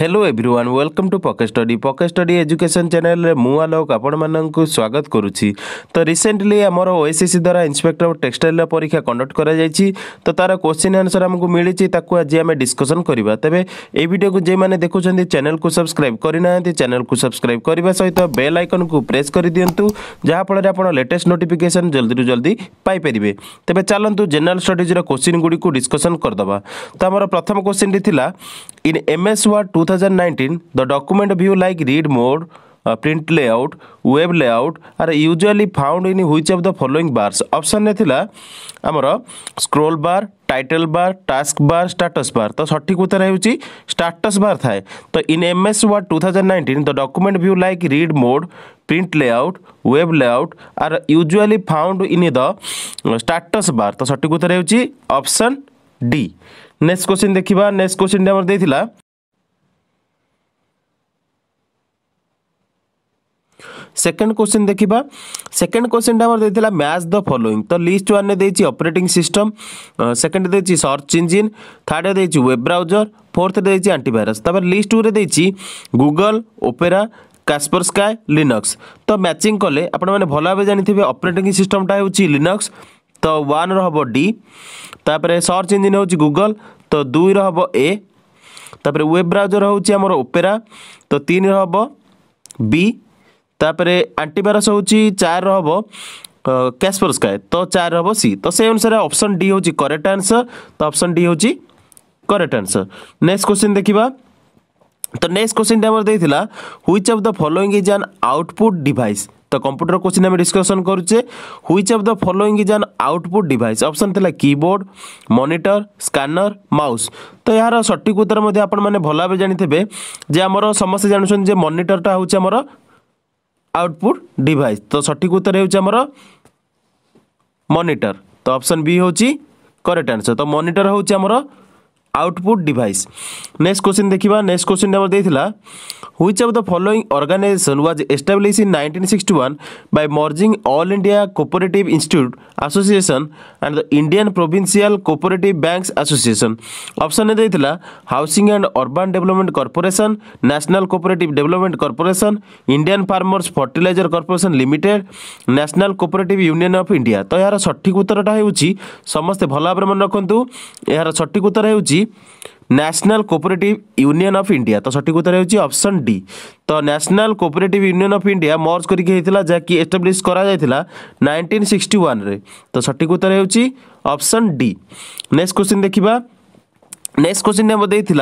Hello everyone welcome to Pocket Study Pocket Study education চ্যানেলে মু আলোক আপনার স্বাগত করুছি তো রিসেন্টলি আমার ওএসএসি দ্বারা ইন্সপেক্টর অফ টেক্সটাইল পরীক্ষা কন্ডক্ট করা যাই তো তার কোশ্চিন আনসর আমি মিছে তাকে আজ আমি ডিসকসন করা তবে এই ভিডিওকে যে মানে দেখুছেন চ্যানেলকে সবসক্রাইব করে না চ্যানেলকে সবসক্রাইব করা সহ বেল আইকনকে প্রেস করে দিও যাফলের আপনার লেটেস্ট নোটিফিকেসন জলদি জলদি পাইপারে তবে চালু জেনারেল স্টডিজর কোশ্চিন গুড়ি ডিসকসন করদেবা তো আমার প্রথম কোশ্চিনটি লা in M S Word two 2019, the document view like read more, uh, print layout, web layout are usually found in which of the following bars? Option ने थिला आमर scroll bar, title bar task bar status bar तो सठिक उत्तर ହେଉଛି status bar ଥାଏ ତ in M S Word two thousand nineteen the document view like read mode print layout web layout are usually found in the status bar ତ ସଠିକ ଉତ୍ତର ହେଉଛି ଅପସନ୍ ଡି ନେକ୍ସଟ କୋଶ୍ଚିନ୍ ଦେଖିବା ନେକ୍ସଟ କୋଶ୍ଚିନ୍ଟି ଆମର ଦେଇଥିଲା সেকেন্ড কোশ্চিন দেখা second কোশ্চিনটা আমার দিয়েছিল ম্যাচ দ ফলোইং তো লিস্ট ওয়ানে দিয়েছি অপরেটিং সিস্টম সেকেন্ড দিয়েছি সর্চ ইঞ্জিন থার্ড দিয়েছি ওয়েব ব্রাউজর ফোর্থ দিয়েছি আন্টিভাইরাস তারপরে লিস্ট টুরে দিয়েছি Google Opera Kaspersky Linux তো ম্যাচিং কলে আপনার ভাল ভাবে জাঁথিবে অপরেটিং সিস্টমটা হচ্ছে লিনক্স তো ওয়ানর হব ডি তাপরে সর্চ ইঞ্জিন হচ্ছে গুগল তো দুইর হব এ তাপরে ওয়েব ব্রাউজর হচ্ছে আমার ওপেরা তো তিনর হব বি ତାପରେ ଆଣ୍ଟିଭାଇରସ ହେଉଛି ଚାରିର ହେବ କ୍ୟାସ୍ପରସ୍କାଏ ତ ଚାରି ହେବ ସି ତ ସେଇ ଅନୁସାରେ ଅପସନ୍ ଡି ହେଉଛି କରେକ୍ଟ ଆନ୍ସର୍ ତ ଅପସନ୍ ଡି ହେଉଛି କରେକ୍ଟ ଆନ୍ସର୍ ନେକ୍ସଟ କ୍ୱେଶ୍ଚିନ୍ ଦେଖିବା ତ ନେକ୍ସଟ କ୍ୱେଶ୍ଚିନ୍ଟା ଆମର ଦେଇଥିଲା which of the following is an output device ତ କମ୍ପ୍ୟୁଟର କ୍ୱେଶ୍ଚିନ୍ ଆମେ ଡିସ୍କସନ୍ କରୁଛେ which of the following is an output device option ଥିଲା କିବୋର୍ଡ଼ ମନିଟର ସ୍କାନର ମାଉସ୍ ତ ଏହାର ସଠିକ୍ ଉତ୍ତର ମଧ୍ୟ ଆପଣମାନେ ଭଲ ଭାବେ ଜାଣିଥିବେ ଯେ ଆମର ସମସ୍ତେ ଜାଣୁଛନ୍ତି ଯେ ମନିଟରଟା ହେଉଛି ଆମର আউটপুট ডিভাইস তো সঠিক উত্তর হচ্ছে আমার মনিটর তো অপশন বি হচ্ছে করেক্ট আনসর তো মনিটর হচ্ছে আমার আউটপুট ডিভাইস নেক্সট কোশ্চিন দেখবা নেক্সট কোশ্চিন আমার দিয়েছিল which of the following organisation was establish in nineteen sixty one by merging all India cooperative institute association and the Indian provincial cooperative banks association option দিয়েছিল housing and urban development corporation national cooperative development corporation Indian farmers fertiliser corporation limited national cooperative union of India তো এর সঠিক উত্তরটা হচ্ছে সমস্তে ভালো ভাবে মনে রাখতু এর সঠিক উত্তর হচ্ছে ହେଉଛି national cooperative union of India তো সঠিক উত্তর হচ্ছে অপশন ডি তো national cooperative union of India merge করিকি হয়েছিল যা কি এস্টাবলিশ করা যাইছিলা 1961 রে তো সঠিক উত্তর হচ্ছে অপশন ডি নেক্সট কোশ্চেন দেখিবা নেক্সট কোশ্চিন আমার দিয়েছিল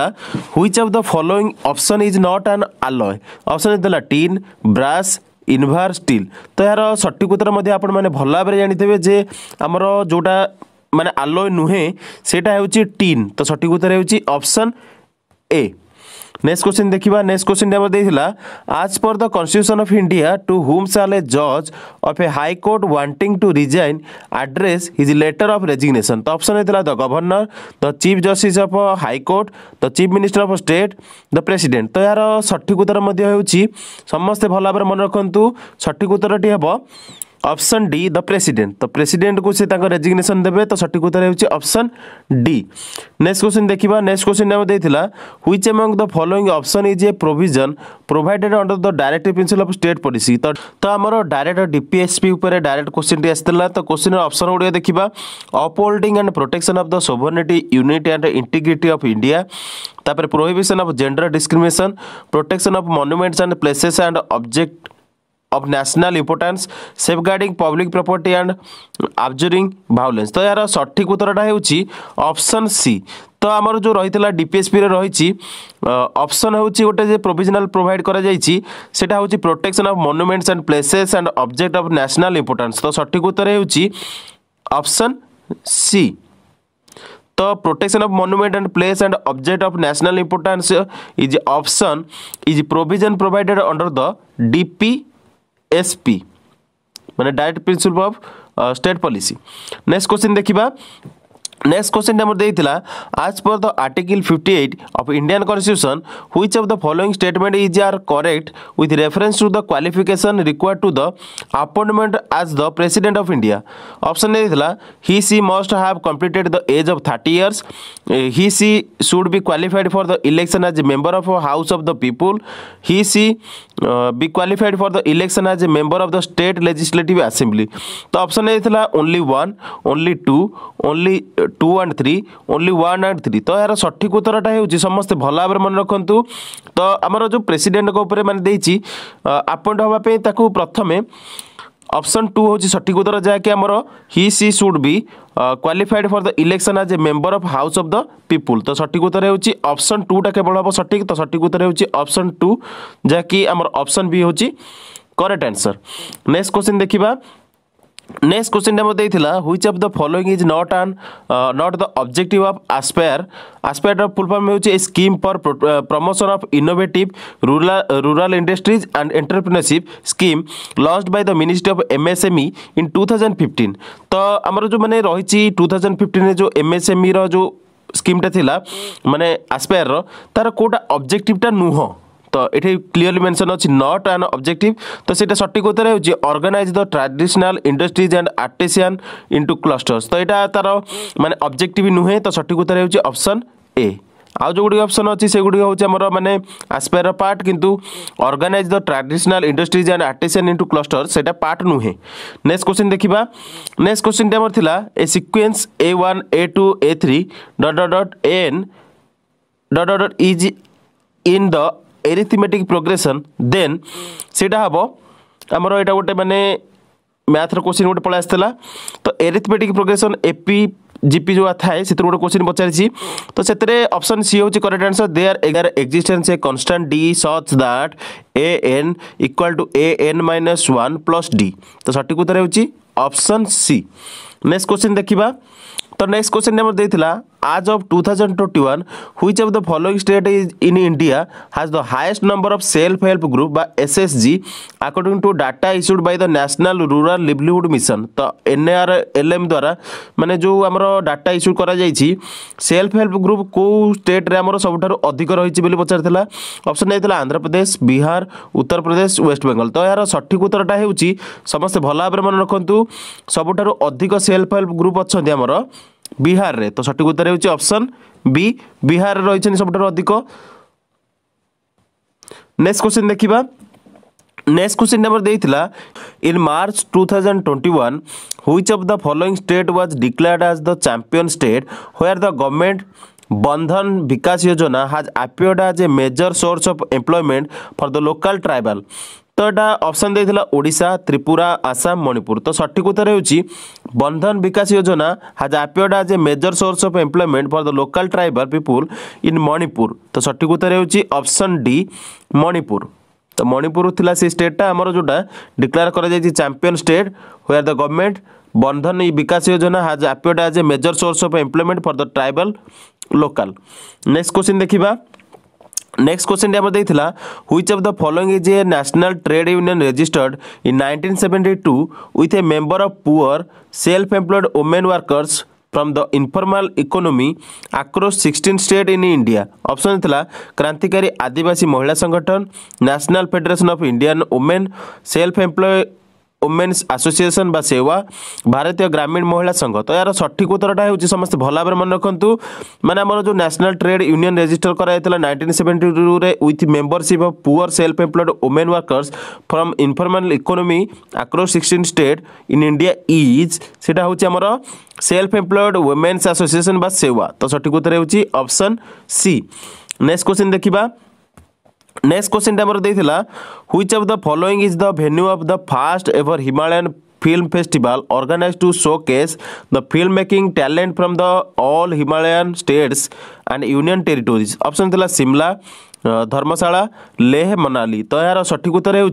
which of the following option is not an alloy option দিয়েছিল টিন ব্রাশ ইনভার স্টিল তো এর সঠিক উত্তর মধ্যে আপনার ভালো ভাবে জাঁথিবে যে আমার যেটা ମାନେ ଆଲୋଏ ନୁହେଁ ସେଇଟା ହେଉଛି ଟିନ୍ ତ ସଠିକ ଉତ୍ତର ହେଉଛି ଅପସନ୍ ଏ ନେକ୍ସଟ क्वेश्चन देखा नेक्स्ट क्वेश्चन आज पर the constitution of India to whom shall a जज of a high court court wanting to resign address his letter of resignation तो ऑप्शन होता the governor the chief justice of high court the chief minister of state the president तो यार सठिक उत्तर समस्ते भल भाव मन रखु सठिक उत्तर टी हम ऑप्शन डी द प्रेसीडेट तो प्रेसीडेट को सी रेजिग्नेसन देते तो सठिक उत्तर ऑप्शन डी नेक्स्ट क्वेश्चन देखा नेक्स्ट क्वेश्चन ने which among the following option is a provision provided under the directive principle of state policy तो तो आम डायरेक्ट डीपीएसपी डायरेक्ट क्वेश्चन आ तो क्वेश्चन अप्सन गुड़ा देखा upholding and protection of the sovereignty unity and integrity of India तापर prohibition of gender discrimination protection of monuments and places and object of national importance safeguarding public property and abjuring violence तो यार सठिक उत्तरटा option C तो आम जो रही DPSP रही option हो प्रोजनाल प्रोभाइड करा हूँ protection of monuments and places and object of national importance तो सठिक उत्तर होप्शन सी तो protection of monument and place and object of national importance is option is provision provided under the DP SP मैंने directive principle of state policy next question देखा next କ୍ୱେଶ୍ଚିନ୍ଟା ଆମର ଦେଇଥିଲା as per the article fifty eight of Indian constitution which of the following statement is are correct with reference to the qualification required to the appointment as the president of India option ଦେଇଥିଲା he she must have completed the age of thirty years he she should be qualified for the election as a member of house of the people he she be qualified for the election as a member of the state legislative assembly ତ option ଦେଇଥିଲା only one only two only two and three only one and three ତ ଏହାର ସଠିକ୍ ଉତ୍ତରଟା ହେଉଛି ସମସ୍ତେ ଭଲ ଭାବରେ ମନେ ରଖନ୍ତୁ ତ ଆମର ଯେଉଁ ପ୍ରେସିଡେଣ୍ଟଙ୍କ ଉପରେ ମାନେ ଦେଇଛି ଆପଏଣ୍ଟ ହେବା ପାଇଁ ତାକୁ ପ୍ରଥମେ ଅପସନ୍ ଟୁ ହେଉଛି ସଠିକ୍ ଉତ୍ତର ଯାହାକି ଆମର he she should be qualified for the election as a member of house of the people ତ ସଠିକ୍ ଉତ୍ତର ହେଉଛି ଅପସନ୍ ଟୁଟା କେବଳ ହେବ ସଠିକ୍ ତ ସଠିକ୍ ଉତ୍ତର ହେଉଛି ଅପସନ୍ ଟୁ ଯାହାକି ଆମର ଅପସନ୍ ବି ହେଉଛି କରେକ୍ଟ ଆନ୍ସର୍ ନେକ୍ସଟ କ୍ୱେଶ୍ଚିନ୍ ଦେଖିବା ନେକ୍ସଟ କୋଶ୍ଚିନ୍ଟା ମୋତେ ଦେଇଥିଲା which of the following is not an not the objective of ASPIRE ଆସ୍ପାୟାରର ଫୁଲ୍ ଫର୍ମ ହେଉଛି a scheme for promotion of innovative rural rural industries and entrepreneurship scheme launch by the ministry of MSME in two thousand fifteen ତ ଆମର ଯେଉଁମାନେ ରହିଛି two thousand ଫିଫ୍ଟିନ୍ରେ ଯେଉଁ ଏମ୍ଏସ୍ଏମ୍ଇର ଯେଉଁ ସ୍କିମ୍ଟା ଥିଲା ମାନେ ଆସ୍ପାୟାରର ତା'ର କେଉଁଟା ଅବଜେକ୍ଟିଭ୍ଟା ନୁହଁ তো এটি ক্লিয়রলি মেনশন অছি নট অ্যান অবজেক্টিভ তো সেটা সঠিক উত্তর হচ্ছে organise the traditional industries and artisan into clusters তো এটা তার মানে অবজেক্টিভ নুহে তো সঠিক উত্তর হচ্ছে অপশন এ আউ যেগুড়ি অপসন অছি সেগুড়ি হচ্ছে আমার মানে আসপায়ার পার্ট কিন্তু organise the traditional industries and artisan into cluster সেটা পার্ট নুহে নেক্সট কোশ্চিন দেখিবা নেক্সট কোশ্চিনটা আমার লা a sequence a one a two a three dot dot dot n dot dot dot is in the arithmetic progression then ସେଇଟା हम ଆମର ଏଇଟା गोटे मैंने ମ୍ୟାଥ୍ର କୋଶ୍ଚିନ୍ गोटे पलि आसाला तो एरिथमेटिक प्रोग्रेसन एपी जीपी जो थाए से गोटे क्वेश्चन पचार तो से ऑप्शन सी हूँ करेक्ट आंसर दे आर एगार existence a constant d such that a n equal to a n minus one plus d तो सठिक उत्तर हूँ ऑप्शन सी नेक्स्ट क्वेश्चन देखा तो नेक्स्ट क्वेश्चन आम as of 2021 which of the following state is in India has the highest number of self-help group by SSG according to data issued by the National Rural Livelihood Mission तो NRLM द्वारा माने जो state data issue କରାଯାଇଛି self help group କୋଉ ଷ୍ଟେଟ୍ରେ ଆମର ସବୁଠାରୁ ଅଧିକ ରହିଛି ବୋଲି ପଚାରିଥିଲା ଅପସନ୍ ଦେଇଥିଲା ଆନ୍ଧ୍ରପ୍ରଦେଶ ବିହାର ଉତ୍ତରପ୍ରଦେଶ ୱେଷ୍ଟବେଙ୍ଗଲ ତ ଏହାର ସଠିକ୍ ଉତ୍ତରଟା ହେଉଛି ସମସ୍ତେ ଭଲ ଭାବରେ ମନେ ରଖନ୍ତୁ ସବୁଠାରୁ ଅଧିକ ସେଲ୍ଫ ହେଲ୍ପ ଗ୍ରୁପ୍ ଅଛନ୍ତି ଆମର ବିହାରରେ ତ ସଠିକ ଉତ୍ତର ହେଉଛି ଅପସନ୍ ବି ବିହାରରେ ରହିଛନ୍ତି ସବୁଠାରୁ ଅଧିକ ନେକ୍ସଟ କ୍ୱେଶ୍ଚିନ୍ ଦେଖିବା ନେକ୍ସଟ କ୍ୱେଶ୍ଚିନ୍ ନମ୍ବର ଦେଇଥିଲା in March two thousand twenty one which of the following state was declared as the champion state where the government Bandhan Vikas Yojana has appeared as a major source of employment for the local tribal সাতটা option দিয়েছিল ওড়িশা ত্রিপুরা আসাম মণিপুর তো সঠিক উত্তর হচ্ছে বন্ধন Vikas Yojana has appeared as a major source of employment for the local tribal people in Manipur তো সঠিক উত্তর হচ্ছে অপসন ডি মণিপুর তো মণিপুর লা সেই স্টেটটা আমার যেটা ডিক্লেয়ার করা যাই champion state where the government Bandhan Vikas Yojana has appeared as a major source of employment for the tribal local next question দেখিবা ନେକ୍ସଟ କ୍ୱେଶ୍ଚନଟି ଆମର ଦେଇଥିଲା which of the following is a national trade union registered in nineteen seventy two with a member of poor self employed women workers from the informal economy across sixteen state in India option ଥିଲା Krantikari Adivasi Mahila Sangathan national federation of Indian women self employ women's association ବା ସେୱା ଭାରତୀୟ ଗ୍ରାମୀଣ ମହିଳା ସଂଘ ତ ଏହାର ସଠିକ୍ ଉତ୍ତରଟା ହେଉଛି ସମସ୍ତେ ଭଲ ଭାବରେ ମନେ ରଖନ୍ତୁ ମାନେ ଆମର ଯେଉଁ ନ୍ୟାସନାଲ୍ ଟ୍ରେଡ୍ ୟୁନିୟନ୍ ରେଜିଷ୍ଟର କରାଯାଇଥିଲା ନାଇଣ୍ଟିନ୍ ସେଭେଣ୍ଟି ଟୁରେ with membership of poor self employed women workers from informal economy across sixteen state in India is ସେଇଟା ହେଉଛି ଆମର ସେଲ୍ଫ ଏମ୍ପ୍ଲଏଡ୍ ଓମେନ୍ସ ଆସୋସିଏସନ୍ ବା ସେୱା ତ ସଠିକ୍ ଉତ୍ତର ହେଉଛି ଅପସନ୍ ସି ନେକ୍ସଟ କ୍ୱେଶ୍ଚିନ୍ ଦେଖିବା ନେକ୍ସଟ କ୍ୱେଶ୍ଚିନ୍ଟା ଆମର ଦେଇଥିଲା which of the following is the venue of the first ever Himalayan film festival organized to showcase the filmmaking talent from the all Himalayan states and union territories. Option thila Simla, Dharamshala Leh Manali तो यार सठिक उत्तर हो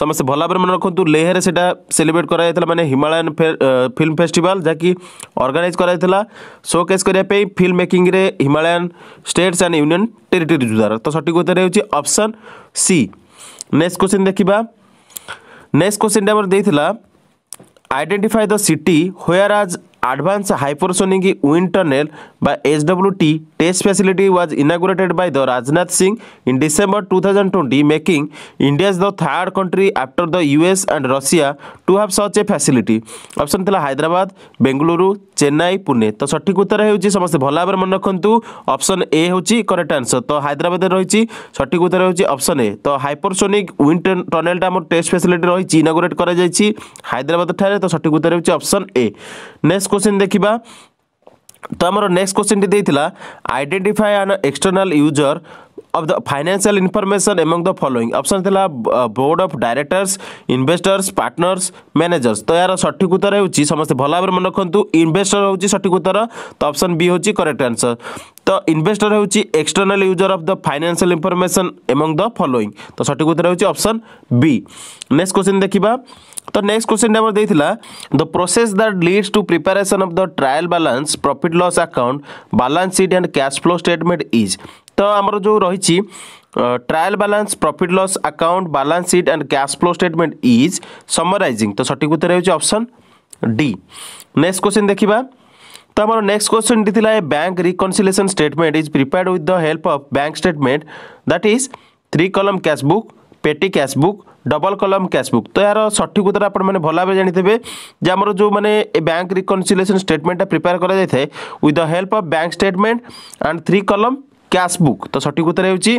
समस्त भल भाव मन रखुद लेह से सेलिब्रेट कर मैंने हिमालयन फे, फिल्म फेस्टिवल जहाँकि अर्गानाइज कर शो केस करने फिल्म मेकिंग रे Himalayan states and union territory जुदार तो सठिक उत्तर होप्शन सी नेक्स्ट क्वेश्चन देखा नेक्स्ट क्वेश्चन टाइम देखा आइडेंटिफाई द सिटी हुए आज advanced hypersonic wind tunnel by SWT test facility was inaugurated by the Rajnath Singh in December 2020 making India the third country after the US and Russia to have such a facility. Option thila Hyderabad, Bengaluru, Chennai, Pune. তো সঠিক উত্তর হচ্ছে সমস্ত ভাল ভাবে মনে রাখতু option A হচ্ছে correct answer তো হায়দ্রাবাদে রয়েছে সঠিক উত্তর হচ্ছে অপশন এ তো হাইপরসোনিক উইন্ড টনেলটা আমার টেস্ট ফ্যাসিলিটি রয়েছে ইনাগোরেট করা যাই হায়দ্রাবাদ ঠারে তো সঠিক উত্তর হচ্ছে অপশন এ নেক্সট কোশ্চিন দেখা ତ ଆମର নেক্সট কোশ্চিনটি ଦେଇଥିଲା identify an external user of the financial information among the following option थिला board of directors investors partners managers तो यार सठिक उत्तर ହେଉଛି ସମସ୍ତେ ଭଲ ଭାବରେ ମନେ ରଖନ୍ତୁ ଇନଭେଷ୍ଟର ହେଉଛି ସଠିକ ଉତ୍ତର ତ ଅପସନ୍ ବି ହେଉଛି କରେକ୍ଟ ଆନ୍ସର ତ ଇନଭେଷ୍ଟର ହେଉଛି external user of the financial information among the following ତ ସଠିକ ଉତ୍ତର ହେଉଛି ଅପସନ୍ ବି ନେକ୍ସଟ କ୍ୱେଶ୍ଚିନ୍ ଦେଖିବା ତ ନେକ୍ସଟ କ୍ୱେଶ୍ଚିନ୍ଟା ଆମର ଦେଇଥିଲା the process that leads to preparation of the trial balance profit loss account balance sheet and cash flow statement is ତ ଆମର ଯେଉଁ ରହିଛି trial balance profit loss account balance sheet and cash flow statement is summarizing তো সঠিক উত্তর হচ্ছে option D next question দেখিবা তো আমার নেক্সট কোশ্চিনটি লা bank reconciliation statement is prepared with the help of bank statement that is three column cash book petty cash book double column cash book তো এর সঠিক উত্তর আপনার ভাল ভাবে জাঁথিবে যে আমার যে ব্যাঙ্ক রিকনসিলেসন স্টেটমেন্টটা প্রিপেয়ার করা যাই with the help of bank statement and three column cash book তো সঠিক উত্তর হচ্ছে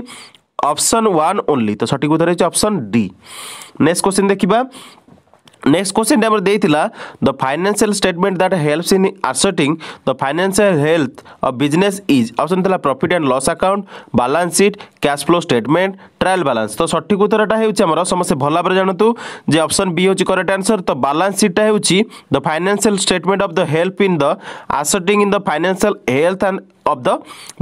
অপশন ওয়ান ওনলি তো সঠিক উত্তর হচ্ছে অপশন ডি নেক্সট কোশ্চিন দেখিবা নেক্সট কোশ্চিনটা আমার দিয়েছিল the financial statement that helps in ascertaining the financial health of business is option লা profit and loss account balance sheet cash flow statement trial balance তো সঠিক উত্তরটা হচ্ছে আমার সমস্তে ভাল ভাবে জাণতু যে অপশন বি হচ্ছে করেক্ট আনসর তো বালান্স সিটটা হচ্ছে the financial statement of the help in the ascertaining in the financial health and of the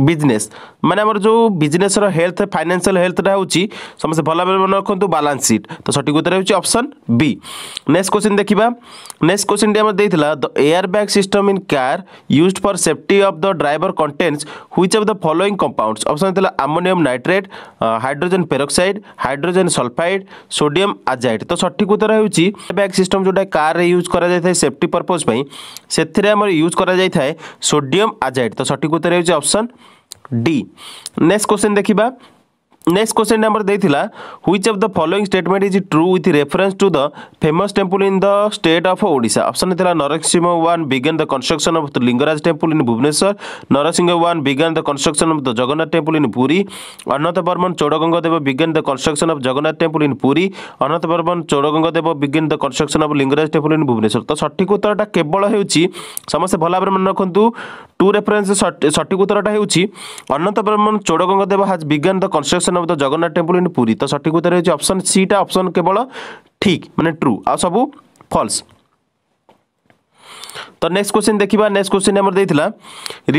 business মানে আমার যে বিজনেসর হেলথ ফাইনান্সিয়াল হেলথটা হচ্ছে সমস্ত ভালো ভাবে মনে রাখুন বালান্স সিট তো সঠিক উত্তর হচ্ছে অপশন বি নেক্সট কোশ্চিন দেখা নেক্সট কোশ্চিনটি আমার দিয়েছিল the air bag system in car used for safety of the driver contents which of the following compounds option লা ammonium nitrate hydrogen peroxide hydrogen sulphide sodium azide তো সঠিক উত্তর হচ্ছে bag system যেটা কার্রে ইউজ করা যাই সেফটি পর্পজ পাই সেথিরে আমার use করা যাই সোডিয়াম আজাইড তো সঠিক উত্তর आंसर है डी नेक्स्ट क्वेश्चन देखा नेक्स्ट क्वेश्चन आमर देता which of the following statement is true with reference to the famous temple in the state of Odisha option Narasimha one began the construction of the Lingaraj temple in Bhubaneswar Narasimha one began the construction of the Jagannath temple in Puri Anant Varman Chodagangadeva began the construction of Jagannath temple in Puri Anant Varman Chodagangadeva began the construction of Lingaraj temple in Bhubaneswar तो सठिक उत्तरटा केवल हो समस्त भल भाव मन रखु to reference सठिक उत्तरटा हो अनंत Varman Chodagangadeva has began the construction option the Jagannath temple in Puri तो सठिक उत्तर উত্তর হচ্ছে অপশন সিটা অপশন केवल ঠিক মানে ট্রু आ सब ফলস तो नेक्स्ट क्वेश्चन देखा नेक्स्ट क्वेश्चन आम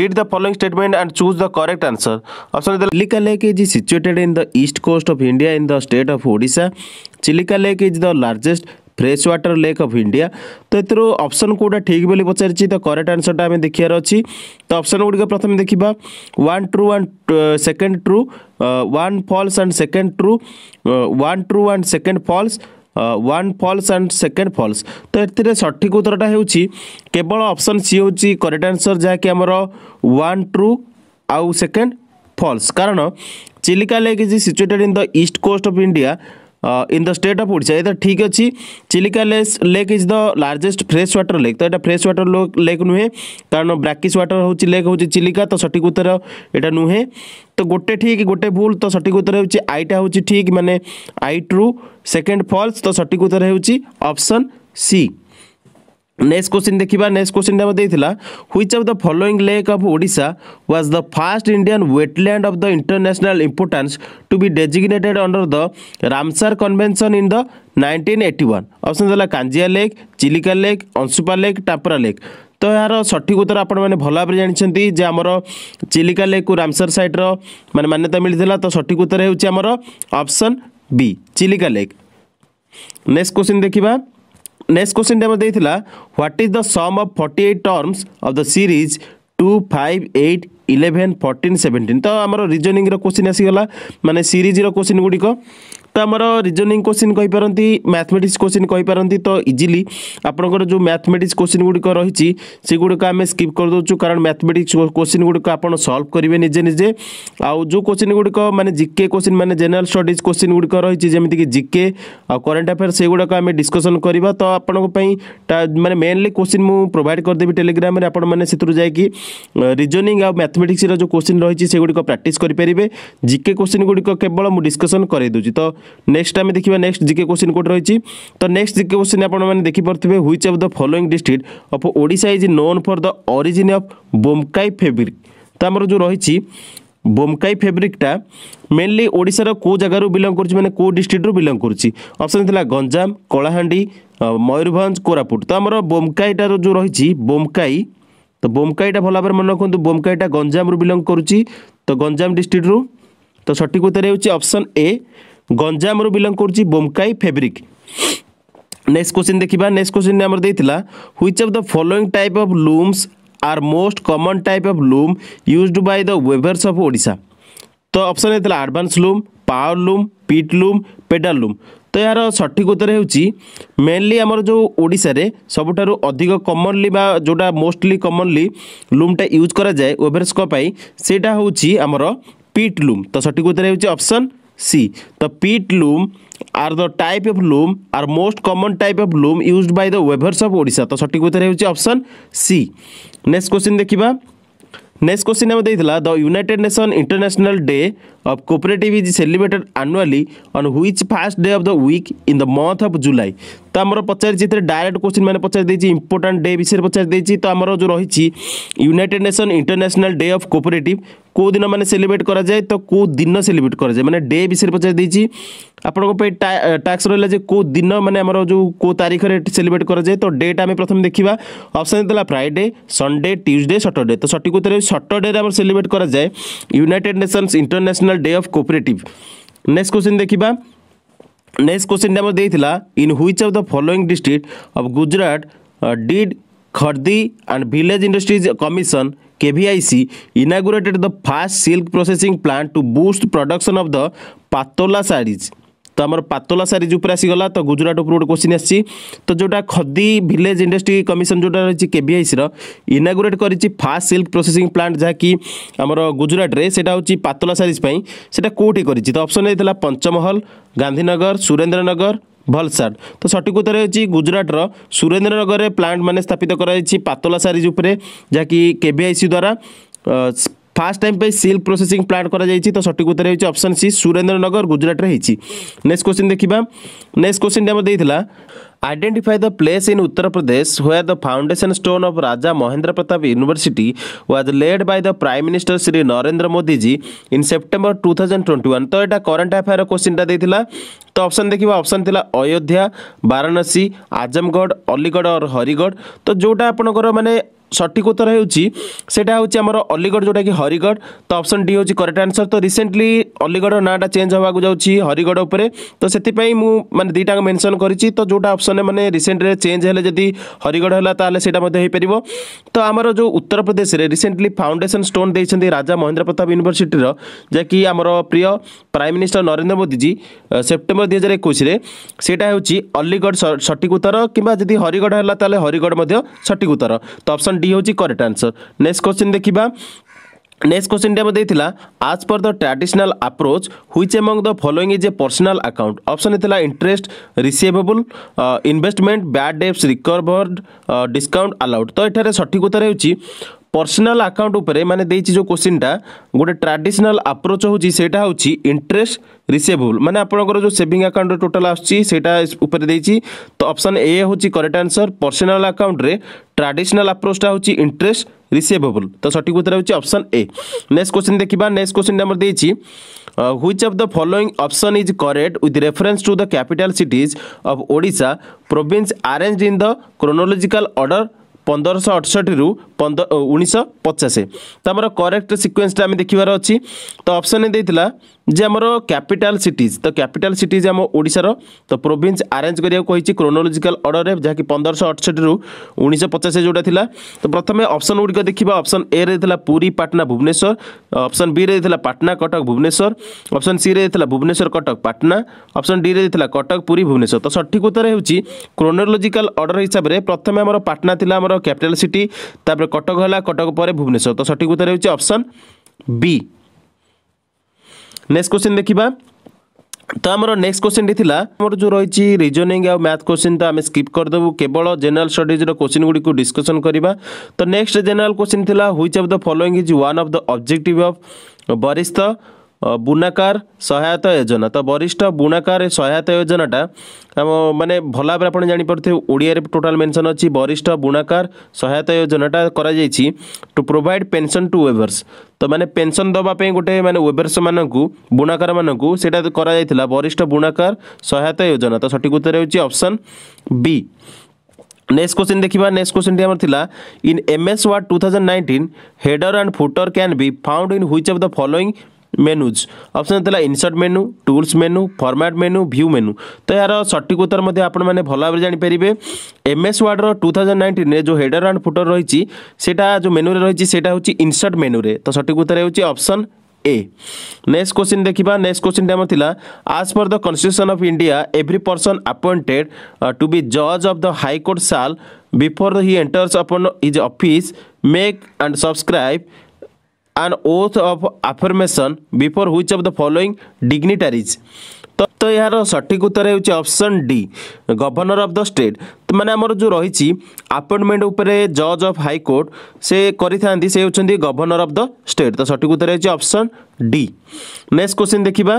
read the following statement and choose the correct answer option Chilika lake is situated in the east coast of India in the state of Odisha Chilika lake is the largest fresh water lake of India ତ ଏଥିରୁ option କେଉଁଟା ଠିକ୍ ବୋଲି ପଚାରିଛି ତ correct ଆନ୍ସରଟା ଆମେ ଦେଖିବାର ଅଛି ତ ଅପସନ୍ ଗୁଡ଼ିକ ପ୍ରଥମେ ଦେଖିବା one true one second true one false and second true one true and second false one false and second false তো এতে সঠিক উত্তরটা হচ্ছে কেবল অপশন সি হচ্ছে করেক্ট আনসর যা কি আমার ওয়ান ট্রু আউ সেকেন্ড ফলস কারণ Chilika lake is situated in the east coast of India in the state of Odisha ये ठीक अच्छी Chilika lake is the largest fresh water lake तो यहाँ फ्रेश वाटर लेक नुहे कारण ब्राकिश वाटर हूँ लेक हूँ चिलिका तो सठिक उत्तर यहाँ नुहे तो गोटे ठीक गोटे भूल तो सठिक उत्तर हूँ आईटा हूँ ठीक मानने आई ट्रु सेकेंड फल्स तो सठिक उत्तर होप्शन सी ନେକ୍ସଟ କୋଶ୍ଚିନ୍ ଦେଖିବା ନେକ୍ସଟ କୋଶ୍ଚିନ୍ଟା ମୋତେ ଦେଇଥିଲା which of the following lake of Odisha was the first Indian wetland of the international importance to be designated under the Ramsar convention in the nineteen eighty one option ଦେଲା Kanjia lake Chilika lake Anshupa lake Tampara lake ତ ଏହାର ସଠିକ୍ ଉତ୍ତର ଆପଣମାନେ ଭଲ ଭାବରେ ଜାଣିଛନ୍ତି ଯେ ଆମର ଚିଲିକା ଲେକ୍କୁ ରାମସାର ସାଇଟ୍ର ମାନେ ମାନ୍ୟତା ମିଳିଥିଲା ତ ସଠିକ୍ ଉତ୍ତର ହେଉଛି ଆମର option B Chilika lake next question ଦେଖିବା ନେକ୍ସଟ କ୍ୱେଶ୍ଚିନ୍ଟା ଆମର ଦେଇଥିଲା what is the sum of forty eight terms of the series two five eight eleven fourteen seventeen ତ ଆମର ରିଜନିଂର କୋଶ୍ଚିନ୍ ଆସିଗଲା ମାନେ ସିରିଜ୍ର କୋଶ୍ଚିନ୍ ଗୁଡ଼ିକ ତ ଆମର ରିଜନିଂ କୋଶ୍ଚିନ୍ କହିପାରନ୍ତି ମ୍ୟାଥମେଟିକ୍ସ କୋଶ୍ଚିନ୍ କହିପାରନ୍ତି ତ ଇଜିଲି ଆପଣଙ୍କର ଯେଉଁ ମ୍ୟାଥମେଟିକ୍ସ କୋଶ୍ଚିନ୍ ଗୁଡ଼ିକ ରହିଛି ସେଗୁଡ଼ିକ ଆମେ ସ୍କିପ୍ କରିଦେଉଛୁ କାରଣ ମ୍ୟାଥମେଟିକ୍ସ କୋଶ୍ଚିନ୍ ଗୁଡ଼ିକ ଆପଣ ସଲ୍ଭ କରିବେ ନିଜେ ନିଜେ ଆଉ ଯେଉଁ କୋଶ୍ଚିନ୍ ଗୁଡ଼ିକ ମାନେ ଜିକେ କୋଶ୍ଚିନ୍ ମାନେ ଜେନେରାଲ ଷ୍ଟଡିଜ୍ କୋଶ୍ଚିନ୍ ଗୁଡ଼ିକ ରହିଛି ଯେମିତିକି ଜିକେ ଆଉ କରେଣ୍ଟ ଆଫେୟାର୍ ସେଗୁଡ଼ାକ ଆମେ ଡିସ୍କସନ୍ କରିବା ତ ଆପଣଙ୍କ ପାଇଁ ମାନେ ମେନଲି କୋଶ୍ଚିନ୍ ମୁଁ ପ୍ରୋଭାଇଡ଼ କରିଦେବି ଟେଲିଗ୍ରାମରେ ଆପଣମାନେ ସେଥିରୁ ଯାଇକି ରିଜନିଂ ଆଉ ମ୍ୟାଥମେଟିକ୍ସର ଯେଉଁ କୋଶ୍ଚିନ୍ ରହିଛି ସେଗୁଡ଼ିକ ପ୍ରାକ୍ଟିସ୍ କରିପାରିବେ ଜିକେ କୋଶ୍ଚିନ୍ ଗୁଡ଼ିକ କେବଳ ମୁଁ ଡିସ୍କସନ୍ କରାଇ ଦେଉଛି ତ নেক্সট আমি দেখিবা নেক্সট জিকে কোশ্চিন কোড রয়েছে তো নেক্সট জিকে কোশ্চিন আপনার দেখিপারে which of the following district of Odisha is known for the origin of Bomkai fabric তো আমার যে রয়েছে বোমকাই ফেব্রিকটা মেনলি ওড়শার কেউ জায়গার বিলং করছে মানে কেউ ডিস্ট্রিক্টর বিলং করছে অপশন লা গঞ্জাম কলাহাণ্ডি ময়ূরভঞ্জ কোরাপুট তো আমার বোমকাইটার যে রয়েছে বোমকাই তো বোমকাইটা ভালো ভাবে মনে রাখুন বোমকাইটা গঞ্জামু বিলং করছি তো গঞ্জাম ডিস্ট্রিক্টর তো সঠিক উত্তর হচ্ছে অপশন এ ଗଞ୍ଜାମରୁ ବିଲଙ୍ଗ କରୁଛି ବୋମକାଇ ଫେବ୍ରିକ୍ ନେକ୍ସଟ କ୍ୱେଶ୍ଚିନ୍ ଦେଖିବା ନେକ୍ସଟ କ୍ୱେଶ୍ଚିନ୍ ଆମର ଦେଇଥିଲା which of the following type of looms are most common type of loom used by the weavers of Odisha ତ ଅପ୍ସନ୍ ହେଇଥିଲା advance loom power loom pit loom pedal loom ତ ଏହାର ସଠିକ ଉତ୍ତର ହେଉଛି ମେନ୍ଲି ଆମର ଯେଉଁ ଓଡ଼ିଶାରେ ସବୁଠାରୁ ଅଧିକ କମନ୍ଲି ବା ଯେଉଁଟା ମୋଷ୍ଟଲି କମନ୍ଲି ଲୁମ୍ଟା ୟୁଜ୍ କରାଯାଏ ୱେଭର୍ସଙ୍କ ପାଇଁ ସେଇଟା ହେଉଛି ଆମର ପିଟ୍ ଲୁମ୍ ତ ସଠିକ ଉତ୍ତର ହେଉଛି ଅପ୍ସନ୍ सी तो pit loom are the type of loom are most common type of loom use by the weavers of Odisha तो सठिक उत्तर होप्शन सी नेक्स्ट क्वेश्चन देखा नेक्स्ट क्वेश्चन आम देखा the United Nation International Day of Cooperative is celebrated annually on which first day of the week in the month of July ତ ଆମର ପଚାରିଛି ଏଥିରେ ଡାଇରେକ୍ଟ କୋଶ୍ଚିନ୍ ମାନେ ପଚାରି ଦେଇଛି ଇମ୍ପୋର୍ଟାଣ୍ଟ ଡେ ବିଷୟରେ ପଚାରି ଦେଇଛି ତ ଆମର ଯେଉଁ ରହିଛି United Nation International Day of Cooperative କେଉଁ ଦିନ ମାନେ ସେଲିବ୍ରେଟ୍ କରାଯାଏ ତ କେଉଁ ଦିନ ସେଲିବ୍ରେଟ୍ କରାଯାଏ ମାନେ ଡେ ବିଷୟରେ ପଚାରି ଦେଇଛି ଆପଣଙ୍କ ପାଇଁ ଟ୍ୟାକ୍ସ ରହିଲା ଯେ କେଉଁ ଦିନ ମାନେ ଆମର ଯେଉଁ କେଉଁ ତାରିଖରେ ସେଲିବ୍ରେଟ୍ କରାଯାଏ ତ ଡେଟା ଆମେ ପ୍ରଥମେ ଦେଖିବା ଅପସନ୍ ଦେଲା ଫ୍ରାଇଡେ ସଣ୍ଡେ ଟ୍ୟୁଜଡେ ସଟରଡେ ତ ସଠିକ୍ ଉତ୍ତର ସଟରଡେରେ ଆମର ସେଲିବ୍ରେଟ୍ କରାଯାଏ United Nations International Day of Cooperative next question ଦେଖିବା ନେକ୍ସଟ କ୍ୱେଶ୍ଚିନ୍ଟା ଆମର ଦେଇଥିଲା in which of the following district of Gujarat did Khadi and village industries commission KVIC inaugurated the first silk processing plant to boost production of the patola sarees. তো আমার পাতলা series উপরে আসিগলা তো গুজরাট উপরে গোটে কোশ্চিন আসছে তো যেটা খদি ভিলেজ ইন্ডস্ট্রি কমিশন যেটা রয়েছে কেভিআইসির ইনাগুরেট করেছে ফাস্ট সিল্ক প্রোসেসিং প্লান্ট যা কি আমার গুজরাটে সেটা হচ্ছে পাতলা সারিজ পাই সেটা কোটি করেছে তো অপশন হয়েছিল পঞ্চমহল গান্ধীনগর সুরেন্দ্রনগর ভলসাড তো সঠিক উত্তর হচ্ছে গুজরাটর সুরেন্দ্রনগরের প্লান্ট মানে স্থাপিত করা হয়েছে পাতলা সারিজ উপরে যা কি কেভিআইসি দ্বারা ফার্স্ট টাইম পাই সিল্ক প্রোসেসিং প্লান্ট করা যাই তো সঠিক উত্তর হচ্ছে অপশন সি সুরেন্দ্রনগর গুজরাটে হয়েছি নেক্সট কোশ্চিন দেখা নেক্সট কোশ্চিনটি আমার দিয়েছিলা identify the place in Uttar Pradesh where the foundation stone of Raja Mahendra Pratap University was laid by the Prime Minister Sri Narendra Modi ji in September 2021 तो एटा current affair question टा देथिला तो option देखा option था अयोध्या वाराणसी आजमगढ़ अलीगढ़ और हरिगढ़ तो जोटा आपंकर मैंने সঠিক উত্তর হচ্ছে সেটা হচ্ছে আমার অলিগড় যেটা কি হরিগড় তো অপশন ডি হচ্ছে করেক্ট আনসর তো রিসেন্টলি অলিগড়র নাঁটা চেঞ্জ হওয়া যাচ্ছি হরিগড় উপরে তো সেপাই মু মানে দুইটা মেনশন করেছি তো যেটা অপশন মানে রিসেন্টলি চেঞ্জ হলে যদি হরিগড় হল তাহলে সেটা হয়েপার তো আমার যে উত্তরপ্রদেশের রিসেন্টলি ফাউন্ডেসন স্টোন দিয়েছেন রাজা মহেন্দ্র প্রতাপ ইউনিভর্সিটির যা কি আমার প্রিয় প্রাইম মিনিষ্টর নরেন্দ্র মোদিজি সেপ্টেম্বর ডিসেম্বর দুই হাজার একুশে সেটা হচ্ছে অলিগড় সঠিক উত্তর কিংবা যদি হরিগড় হল তাহলে হরিগড় মধ্যে সঠিক উত্তর তো অপশন ডি হচ্ছে করেক্ট আনসর নেক্সট কোশ্চিন দেখা নেক্সট কোশ্চিনটি আমার দিয়েছিলা as per the traditional approach which among the following is a personal account option লা interest receivable investment bad debts recovered discount allowed তো এখানে সঠিক উত্তর হচ্ছে पर्सनाल आकाउंट उपर मैंने जो क्वेश्चन टा गोटे ट्राडिशनाल आप्रोच हूँ से हूँ इंटरेस्ट रिसेबुल मैंने आपंकर जो सेविंग आकाउंट टोटाल आसटा तो अप्सन ए हूँ करेक्ट आंसर पर्सनाल आकाउंट्रे ट्राडिशनाल आप्रोचा हूँ इंटरेस्ट रिसेबल तो सठिक उत्तर हूँ अप्सन ए नेक्स्ट क्वेश्चन देखा नेक्स्ट क्वेश्चन आमर देखिए which of the following option is correct with reference to the capital cities of Odisha प्रोन्स arrange in the chronological order ପନ୍ଦରଶହ ଅଠଷଠିରୁ ପନ୍ଦର ଉଣେଇଶହ ପଚାଶ ତ ଆମର କରେକ୍ଟ ସିକ୍ୱେନ୍ସଟା ଆମେ ଦେଖିବାର ଅଛି ତ ଅପସନ୍ ଦେଇଥିଲା ଯେ ଆମର କ୍ୟାପିଟାଲ ସିଟିଜ୍ ତ କ୍ୟାପିଟାଲ ସିଟିଜ୍ ଆମ ଓଡ଼ିଶାର ତ ପ୍ରୋଭିନ୍ସ ଆରେଞ୍ଜ କରିବାକୁ କହିଛି କ୍ରୋନୋଲୋଜିକାଲ ଅର୍ଡ଼ରରେ ଯାହାକି ପନ୍ଦରଶହ ଅଠଷଠିରୁ ଉଣେଇଶହ ପଚାଶ ଯେଉଁଟା ଥିଲା ତ ପ୍ରଥମେ ଅପସନ୍ ଗୁଡ଼ିକ ଦେଖିବା ଅପସନ୍ ଏରେ ଥିଲା ପୁରୀ ପାଟନା ଭୁବନେଶ୍ୱର ଅପସନ୍ ବିରେ ଥିଲା ପାଟନା କଟକ ଭୁବନେଶ୍ୱର ଅପସନ୍ ସିରେ ଥିଲା ଭୁବନେଶ୍ୱର କଟକ ପାଟନା ଅପସନ୍ ଡିରେ ଥିଲା କଟକ ପୁରୀ ଭୁବନେଶ୍ୱର ତ ସଠିକ ଉତ୍ତର ହେଉଛି କ୍ରୋନୋଲୋଜିକାଲ ଅର୍ଡ଼ର ହିସାବରେ ପ୍ରଥମେ ଆମର ପାଟନା ଥିଲା ଆମର ଆମର କ୍ୟାପିଟାଲ ସିଟି ତାପରେ କଟକ ହେଲା କଟକ ପରେ ଭୁବନେଶ୍ୱର ତ ସଠିକ୍ ଉତ୍ତର ହେଉଛି ଅପସନ୍ ବି ନେକ୍ସଟ କ୍ୱେଶ୍ଚିନ୍ ଦେଖିବା ତ ଆମର ନେକ୍ସଟ କ୍ୱେଶ୍ଚିନ୍ଟି ଥିଲା ଆମର ଯେଉଁ ରହିଛି ରିଜନିଂ ଆଉ ମ୍ୟାଥ୍ କ୍ୱେଶ୍ଚିନ୍ ତ ଆମେ ସ୍କିପ୍ କରିଦେବୁ କେବଳ ଜେନେରାଲ ଷ୍ଟଡିଜ୍ର କ୍ୱେଶ୍ଚିନ୍ ଗୁଡ଼ିକୁ ଡିସ୍କସନ୍ କରିବା ତ ନେକ୍ସଟ ଜେନେରାଲ କ୍ୱେଶ୍ଚିନ୍ ଥିଲା which of the following is one of the objective of Baristha Bunakar Sahayata Yojana तो वरिष्ठ बुनाकार सहायता योजनाटा मानने भल भाव आप जापर थे ओडिया टोटाल मेनसन अच्छी वरिष्ठ बुनाकार सहायता योजनाटा कर to provide pension to weavers तो मैंने पेनसन देवाई गोटे मैंने वेबर्स मानक बुनाकार मानक कर वरिष्ठ बुनाकार सहायता योजना तो सठिक उत्तर होप्शन बी नेक्स्ट क्वेश्चन देखा नेक्स्ट क्वेश्चन टी थिला in M S Word two thousand nineteen header and footer can be found in which of the following menus option ଥିଲା insert menu tools menu format menu view menu ତ ଏହାର ସଠିକ୍ ଉତ୍ତର ମଧ୍ୟ ଆପଣମାନେ ଭଲ ଭାବରେ ଜାଣିପାରିବେ ଏମ୍ ଏସ୍ ୱାର୍ଡ଼ର ଟୁ ଥାଉଜେଣ୍ଡ ନାଇଣ୍ଟିନ୍ରେ ଯେଉଁ ହେଡ଼ର ଆଣ୍ଡ ଫୁଟର ରହିଛି ସେଇଟା ଯେଉଁ ମେନୁରେ ରହିଛି ସେଇଟା ହେଉଛି ଇନସର୍ଟ ମେନୁରେ ତ ସଠିକ୍ ଉତ୍ତର ହେଉଛି ଅପସନ୍ ए नेक्स्ट क्वेश्चन देखा नेक्स्ट क्वेश्चन आम थी आज पर the constitution of India every person appointed to be जज of the high court shall before he enters upon his office make and subscribe an oath of affirmation before which of the following dignitaries তো এর সঠিক উত্তর হচ্ছে option D governor of the state মানে আমার যে রয়েছে আপয়েন্টমেন্ট উপরে জজ অফ হাইকোর্ট সে করে থাকে সে হচ্ছেন গভর্নর অফ দ স্টেট তো সঠিক উত্তর হচ্ছে অপশন ডি নেক্সট কোশ্চিন দেখিবা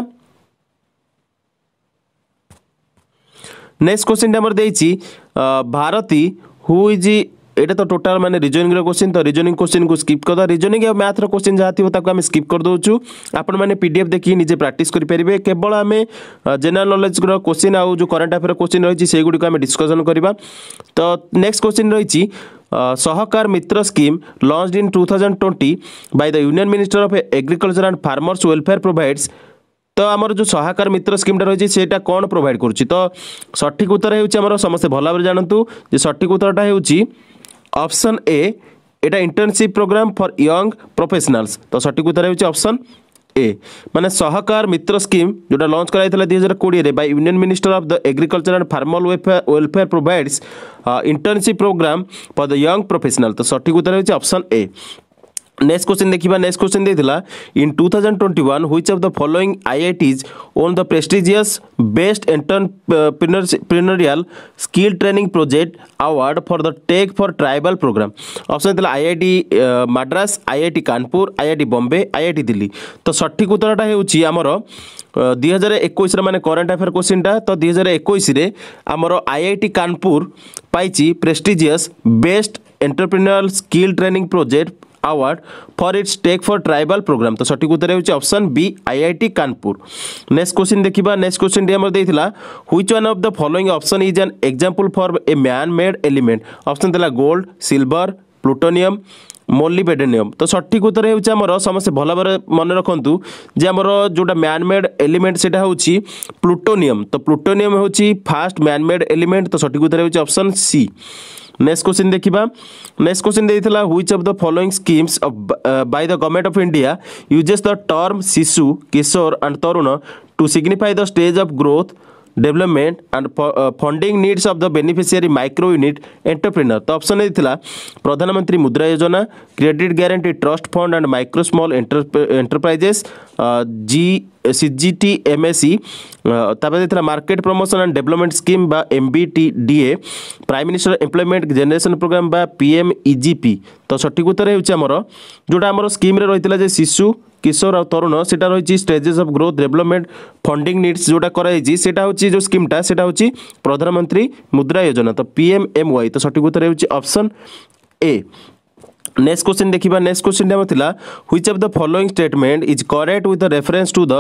নেক্সট কোশ্চিনটা আমার দিয়েছি ভারতী হু ইজ এটা তো টোটাল মানে রিজনিং র কোশ্চিন তো রিজনিং কোশ্চিন কু স্কিপ করে দাও রিজনিং আর ম্যাথ র কোশ্চিন যা থিব তাকে আমি স্কিপ করে দউছু আপন মানে পিডিএফ দেখি নিজে প্র্যাকটিস করি পারিবে কেবল আমি জেনারেল নলেজ র কোশ্চিন আউ যে কারেন্ট আফেয়ার কোশ্চিন রয়েছে সেইগুড়ি আমি ডিসকশন করিবা তো নেক্সট কোশ্চিন রয়েছে Sahakar Mitra scheme launch in two thousand twenty by the union minister of agriculture and farmers welfare provides तो आमर जो सहाकार मित्र स्कीमटा रही है से कौन प्रोभाइड करुच्ची तो सठिक उत्तर होमस्ते भल भाव जानतु सठिक उत्तर होଉଛି অপশন ए এটা internship programme for young professionals তো সঠিক উত্তর হচ্ছে অপশন ए माने सहकार मित्र स्कीम जोटा लॉन्च कराई थला 2020 रे by union minister of the agriculture and farmer welfare welfare provides internship programme for the young professional तो सटीक उत्तर होची ऑप्शन ए नेक्स्ट क्वेश्चन देखा नेक्स्ट क्वेश्चन देता in two thousand twenty one which of the I IITs won the prestigious best entrepreneurial skill training project award for the tech for tribal programme option था I I IIT Kanpur I I T Bombay I I T Delhi तो सठिक उत्तरटा हो दुई हजार एक मैंने current affair क्वेश्चनटा तो दुई हजार एक आमर आईआईटी कानपुर पाई prestigious best entrepreneurial skill training project award for its take for tribal program তো সঠিক উত্তর হচ্ছে option B IIT Kanpur next question দেখিবা নেক্সট কোশ্চিনটি আমার দেইছিলা which one of the following option is an example for a man made element option দেলা gold silver plutonium molybdenum তো সঠিক উত্তর হচ্ছে আমার সমস্তে ভালো ভাবে মনে রাখতু যে আমার যেটা ম্যানমেড এলিমেন্ট সেটা হচ্ছে প্লুটোনিয়াম তো প্লুটোনিয়াম হচ্ছে ফার্স্ট ম্যানমেড এলিমেন্ট তো সঠিক উত্তর হচ্ছে অপশন সি नेक्स्ट क्वेश्चन देखा नेक्स्ट क्वेश्चन देता which of the following schemes by the government of India uses the term Shishu Kishore and Tarun to signify the stage of growth development and funding needs of the beneficiary micro unit entrepreneur तो option A था Pradhan Mantri Mudra Yojana credit guarantee trust fund and micro small enterprises जी CGT MSE তারপরে দিয়েছিল market promotion and development scheme বা MBT DA prime minister employment generation programme বা PM EGP e তো সঠিক উত্তর হচ্ছে আমার যেটা আমার স্কিমে রয়েছে যে শিশু কিশোর আর তরুণ সেটা রয়েছে stages of growth development funding needs যেটা করা হয়েছে সেটা হচ্ছে যে স্কিমটা সেটা হচ্ছে প্রধানমন্ত্রী মুদ্রা যোজনা তো পিএমএমওয়াই তো সঠিক উত্তর হচ্ছে অপশন এ नेक्स्ट क्वेश्चन देखा नेक्स्ट क्वेश्चन टाइम थी which of the following statement is correct with the reference to the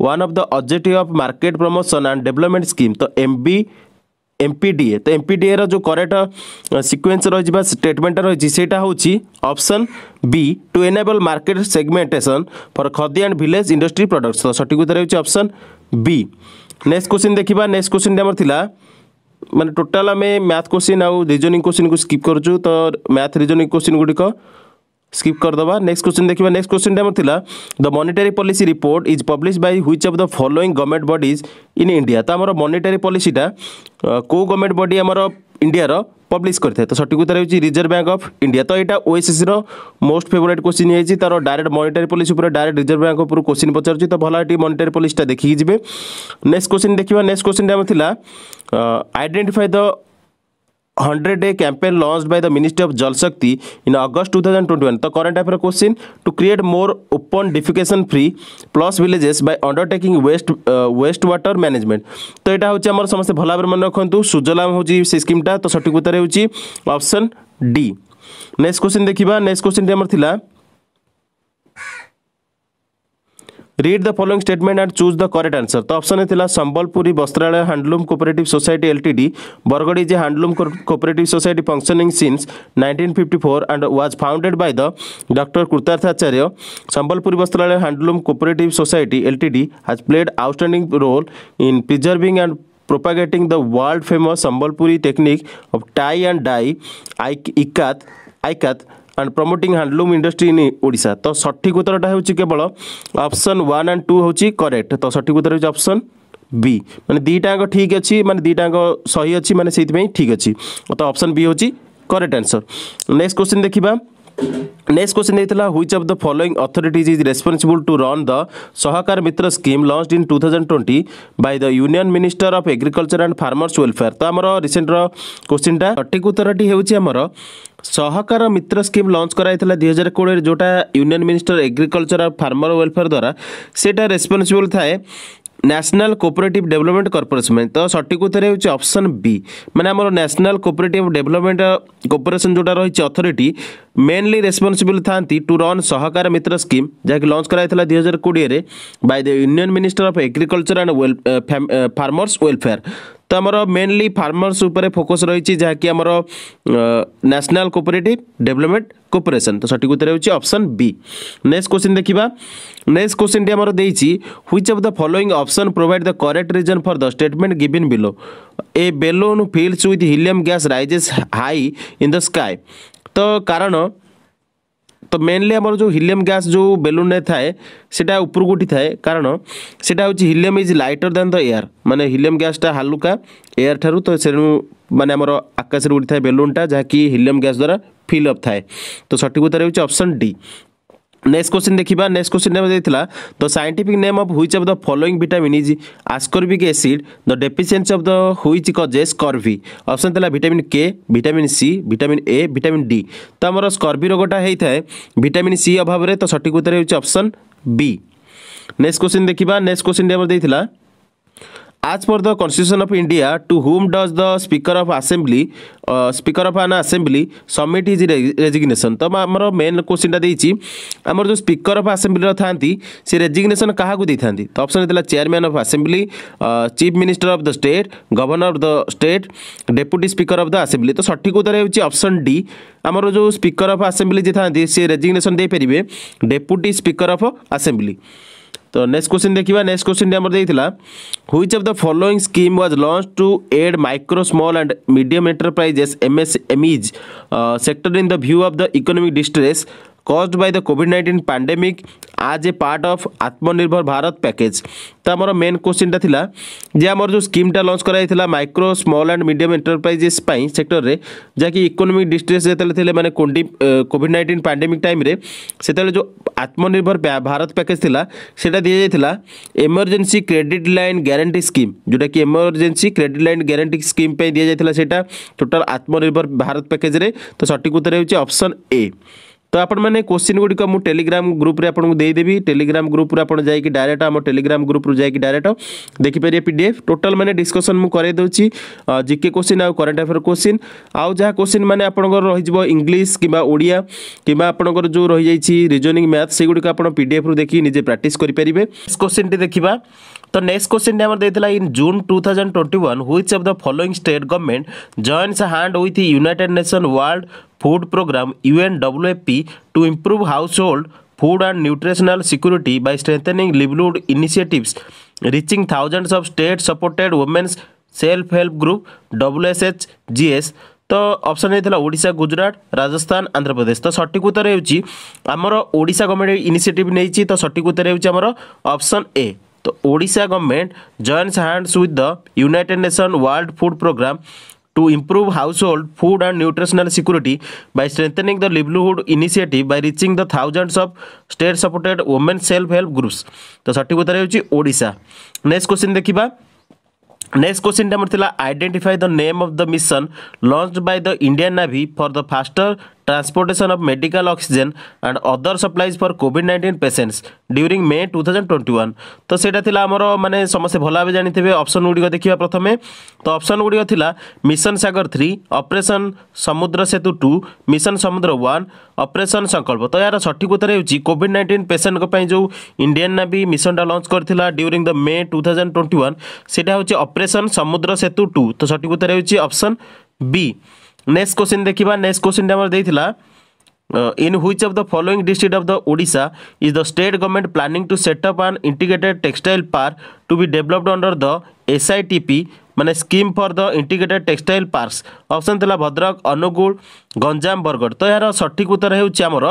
one of the objective of market promotion and development scheme तो MB B M P DA तो M P DA रो correct sequence रही statement रही हूँ option B to enable market segmentation for khadi and village industry product तो सठिक उत्तर option B next question देखा नेक्स्ट क्वेश्चन टाइम थी मैं टोटाल आम मैथ क्वेश्चन आउ रिजनिंग क्वेश्चन को स्किप कर तो मैथ रिजनिंग क्वेश्चन गुड़िक स्किप करदे नेक्स्ट क्वेश्चन देखिए next question time the monetary policy report is publish by which of the following government bodies in India तो आम मॉनेटरी पॉलिसी को गवर्नमेंट बॉडी आमर ইন্ডিয়ার পব্লিশ করে তো সঠিক উত্তর হচ্ছে রিজর্ভ ব্যাঙ্ক অফ ইন্ডিয়া তো এটা ওএসএসি মোস্ট ফেভরেট কোশ্চিন হয়েছে তার ডাইরেক্ট মনিটারি পলিসি উপরে ডাইরেক্ট রিজর্ভ ব্যাঙ্ক উপর কোশ্চিন পচারুছি তো ভালো এটি মনিটারি পলিসিটা দেখিকি যাবে নেক্সট কোশ্চিন দেখবা নেক্সট কোশ্চিনটা আমার লা identify the hundred day campaign launch by the ministry of Jal Shakti in August two thousand twenty one तो current affair question to create more open defecation free plus villages by undertaking waste waste water management तो यहाँ हूँ आम समस्त भल भाव मन रखुद सुजलाम हो स्कीमटा तो सठिक उत्तर होप्शन डी नेक्स्ट क्वेश्चन देखा नेक्स्ट क्वेश्चन टी Read the following statement and choose the correct answer. The option is Sambalpuri Bastralaya Handloom Cooperative Society Ltd. Bargadi is a Handloom Cooperative Society functioning since 1954 and was founded by the Dr. Kurtartha Charya. Sambalpuri Bastralaya Handloom Cooperative Society Ltd. has played outstanding role in preserving and propagating the world famous Sambalpuri technique of tie and dye, ikat, ikat, and promoting handloom industry in Odisha तो सठिक उत्तरटा होवल option one and two हूँ correct तो सठिक उत्तर हूँ option B मैंने दुटाक ठीक अच्छी मानते दुटाक सही अच्छी मैंने से ठीक अच्छी तो अप्सन बी हूँ करेक्ट आंसर नेक्स्ट क्वेश्चन देखा Next question is which of the following authorities is responsible to run the Sahakar Mitra scheme launched in 2020 by the Union Minister of Agriculture and Farmers Welfare. तो आमर recent question टा सठिक उत्तरटी हेउछि आमर ସହକାର ମିତ୍ର scheme launch କରାଯାଇଥିଲା ଦୁଇ ହଜାର କୋଡ଼ିଏରେ ଯେଉଁଟା ୟୁନିୟନ୍ ମିନିଷ୍ଟର ଏଗ୍ରିକଲଚର ଆଉ ଫାର୍ମର ୱେଲଫେୟାର ଦ୍ୱାରା ସେଇଟା ରେସ୍ପନ୍ସିବୁଲ୍ ଥାଏ ন্যাশনাল কোঅপারেটিভ ডেভেলপমেন্ট কর্পোরেশন তো সঠিক উত্তর হচ্ছে অপশন বি মানে আমার ন্যাশনাল কোঅপারেটিভ ডেভেলপমেন্ট কর্পোরেশন যেটা রয়েছে অথরিটি মেনলি রেসপন্সিবল থাকে to run Sahakar Mitra scheme যা কি লঞ্চ করা হয়েছিল দুই হাজার কোড়িয়ে by the union minister of agriculture and well farmers welfare তো আমার মেনলি ফার্মর্স উপরে ফোকস রয়েছে যা কি আমার ন্যাশনাল কোপরেটিভ ডেভেলপমেন্ট কোপরেসন তো সঠিক উত্তর হচ্ছে অপশন বি নেক্সট কোশ্চিন দেখা নেক্সট কোশ্চিনটি আমার দিয়েছি which of the following option provide the correct reason for the statement given below a balloon filled with helium gas rises high in the sky তো কারণ तो मेनली आम जो helium gas जो बेलून में थाए सीटा उठी थाए कारण से हूँ helium is lighter than the air मानने हिलियम गैसटा हालुका एयर ठार् तो मानने आकाश में उठी था बेलून जहाँकि हिलियम गैस द्वारा फिलअप थाए तो सठिक उत्तर होप्शन डी নেক্সট কোশ্চিন দেখিবা নেক্সট কোশ্চিন ଦେଇଥିଲା the scientific name of which of the following vitamin is ascorbic acid the deficiency of the which causes scurvy option ଥିଲା vitamin K vitamin C vitamin A vitamin D ତ ଆମର scurvy ରୋଗଟା ହେଇଥାଏ vitamin C ଅଭାବରେ ତ ସଠିକ୍ ଉତ୍ତର ହେଉଛି ଅପସନ୍ ବି ନେକ୍ସଟ କୋଶ୍ଚିନ୍ ଦେଖିବା ନେକ୍ସଟ କୋଶ୍ଚିନ୍ରେ ଆମର ଦେଇଥିଲା As per the Constitution of India, to whom does the Speaker of Assembly, uh, Speaker of an Assembly submit his resignation? तो ଆମର ମେନ୍ କୋଶ୍ଚିନ୍ଟା ଦେଇଛି ଆମର ଯେଉଁ ସ୍ପିକର ଅଫ୍ ଆସେମ୍ବ୍ଲିର ଥାନ୍ତି ସେ ରେଜିଗ୍ନେସନ୍ କାହାକୁ ଦେଇଥାନ୍ତି ତ ଅପସନ୍ ଥିଲା chairman of assembly chief minister of the state governor of the state deputy speaker of the assembly ତ ସଠିକ୍ ଉତ୍ତର ହେଉଛି ଅପସନ୍ ଡି ଆମର ଯେଉଁ ସ୍ପିକର ଅଫ୍ ଆସେମ୍ବ୍ଲି ଯିଏ ଥାନ୍ତି ସେ ରେଜିଗ୍ନେସନ୍ ଦେଇପାରିବେ ଡେପୁଟି ସ୍ପିକର ଅଫ୍ ଆସେମ୍ବ୍ଲି ତ ନେକ୍ସଟ କ୍ୱେଶ୍ଚିନ୍ ଦେଖିବା ନେକ୍ସଟ କ୍ୱେଶ୍ଚିନ୍ଟି ଆମର ଦେଇଥିଲା which of the following scheme was launch to aid micro small and medium enterprises MSMEs sector in the view of the economic distress caused by the COVID-19 pandemic as a part of আত্মনির্ভর Bharat package তো আমার main কোশ্চিনটা লা যে আমার যে স্কিমটা launch করা হয়েছিল micro small and medium enterprises পাই সেক্টরে যাকি ইকোনোমিক ডিস্ট্রেস যেতলে লে মানে কোভিড নাইন্টিন প্যান্ডেমিক টাইমে সেতলে যে আত্মনির্ভর ভারত প্যাকেজ লা সেটা দিয়ে যাই emergency credit line guarantee scheme যেটা কি emergency credit line guarantee scheme পাই দিয়ে যাই সেটা টোটাল আত্মনির্ভর ভারত প্যাকেজে তো সঠিক উত্তর হচ্ছে অপশন এ ତ ଆପଣମାନେ କୋଶ୍ଚିନ୍ ଗୁଡ଼ିକ ମୁଁ ଟେଲିଗ୍ରାମ ଗ୍ରୁପରେ ଆପଣଙ୍କୁ ଦେଇଦେବି ଟେଲିଗ୍ରାମ ଗ୍ରୁପରୁ ଆପଣ ଯାଇକି ଡାଇରେକ୍ଟ ଆମ ଟେଲିଗ୍ରାମ ଗ୍ରୁପରୁ ଯାଇକି ଡାଇରେକ୍ଟ ଦେଖିପାରିବେ ପି ଡି ଏଫ୍ ଟୋଟାଲ୍ ମାନେ ଡିସ୍କସନ୍ ମୁଁ କରାଇ ଦେଉଛି ଜିକେ କୋଶ୍ଚିନ୍ ଆଉ କରେଣ୍ଟ ଆଫେୟାର କୋଶ୍ଚିନ୍ ଆଉ ଯାହା କୋଶ୍ଚିନ୍ ମାନେ ଆପଣଙ୍କର ରହିଯିବ ଇଂଲିଶ କିମ୍ବା ଓଡ଼ିଆ କିମ୍ବା ଆପଣଙ୍କର ଯେଉଁ ରହିଯାଇଛି ରିଜନିଂ ମ୍ୟାଥ୍ ସେଗୁଡ଼ିକ ଆପଣ ପି ଡି ଏଫ୍ରୁ ଦେଖି ନିଜେ ପ୍ରାକ୍ଟିସ୍ କରିପାରିବେ କୋଶ୍ଚିନ୍ଟି ଦେଖିବା तो नेक्स्ट क्वेश्चन ने देता in June two thousand twenty one which of the following state government joins hand with united nation world food programme UN W to improve household food and nutritional security by strengthening livelihood initiatives reaching thousands of state supported women's self help group W S H G S तो option Odisha Gujarat Rajasthan Andhra Pradesh तो सठिक उत्तर होमर Odisha government initiative नहीं तो सठिक उत्तर होमर अप्सन ए तो Odisha government joins hands with the united nation world food programme to improve household food and nutritional security by strengthening the livelihood initiative by reaching the thousands of state supported women self help groups तो सठिक उत्तर ହେଉଛି Odisha next question ଦେଖିବା next question आमर identify the name of the mission launch by the Indian navy for the faster transportation of medical oxygen and other supplies for covid-19 patients during may 2021 तो सेटा थिला हमरो माने समस्त भला भाबे जानिथिबे ऑप्शन गुडी देखिबा प्रथमे तो ऑप्शन गुडी थिला मिशन सागर 3 ऑपरेशन समुद्र सेतु 2 मिशन समुद्र 1 ऑपरेशन संकल्प तो यार सठिक उत्तर हेउची कोविड-19 पेशेंट को पई जो इंडियन नेवी मिशन डा लॉन्च करथिला ड्यूरिंग द मे 2021 सेटा हेउची ऑपरेशन समुद्र सेतु 2 तो सठिक उत्तर हेउची ऑप्शन बी ନେକ୍ସଟ କୋଶ୍ଚିନ୍ ଦେଖିବା ନେକ୍ସଟ କୋଶ୍ଚିନ୍ଟା ଆମର ଦେଇଥିଲା in which of the following district of the odisha is the state government planning to set up an integrated textile park to be developed under the sitp माने scheme for the integrated textile parks option थिला भद्रक अनुगुल गंजाम बरगढ़ तो यार सठिक उत्तर हेउछि हमर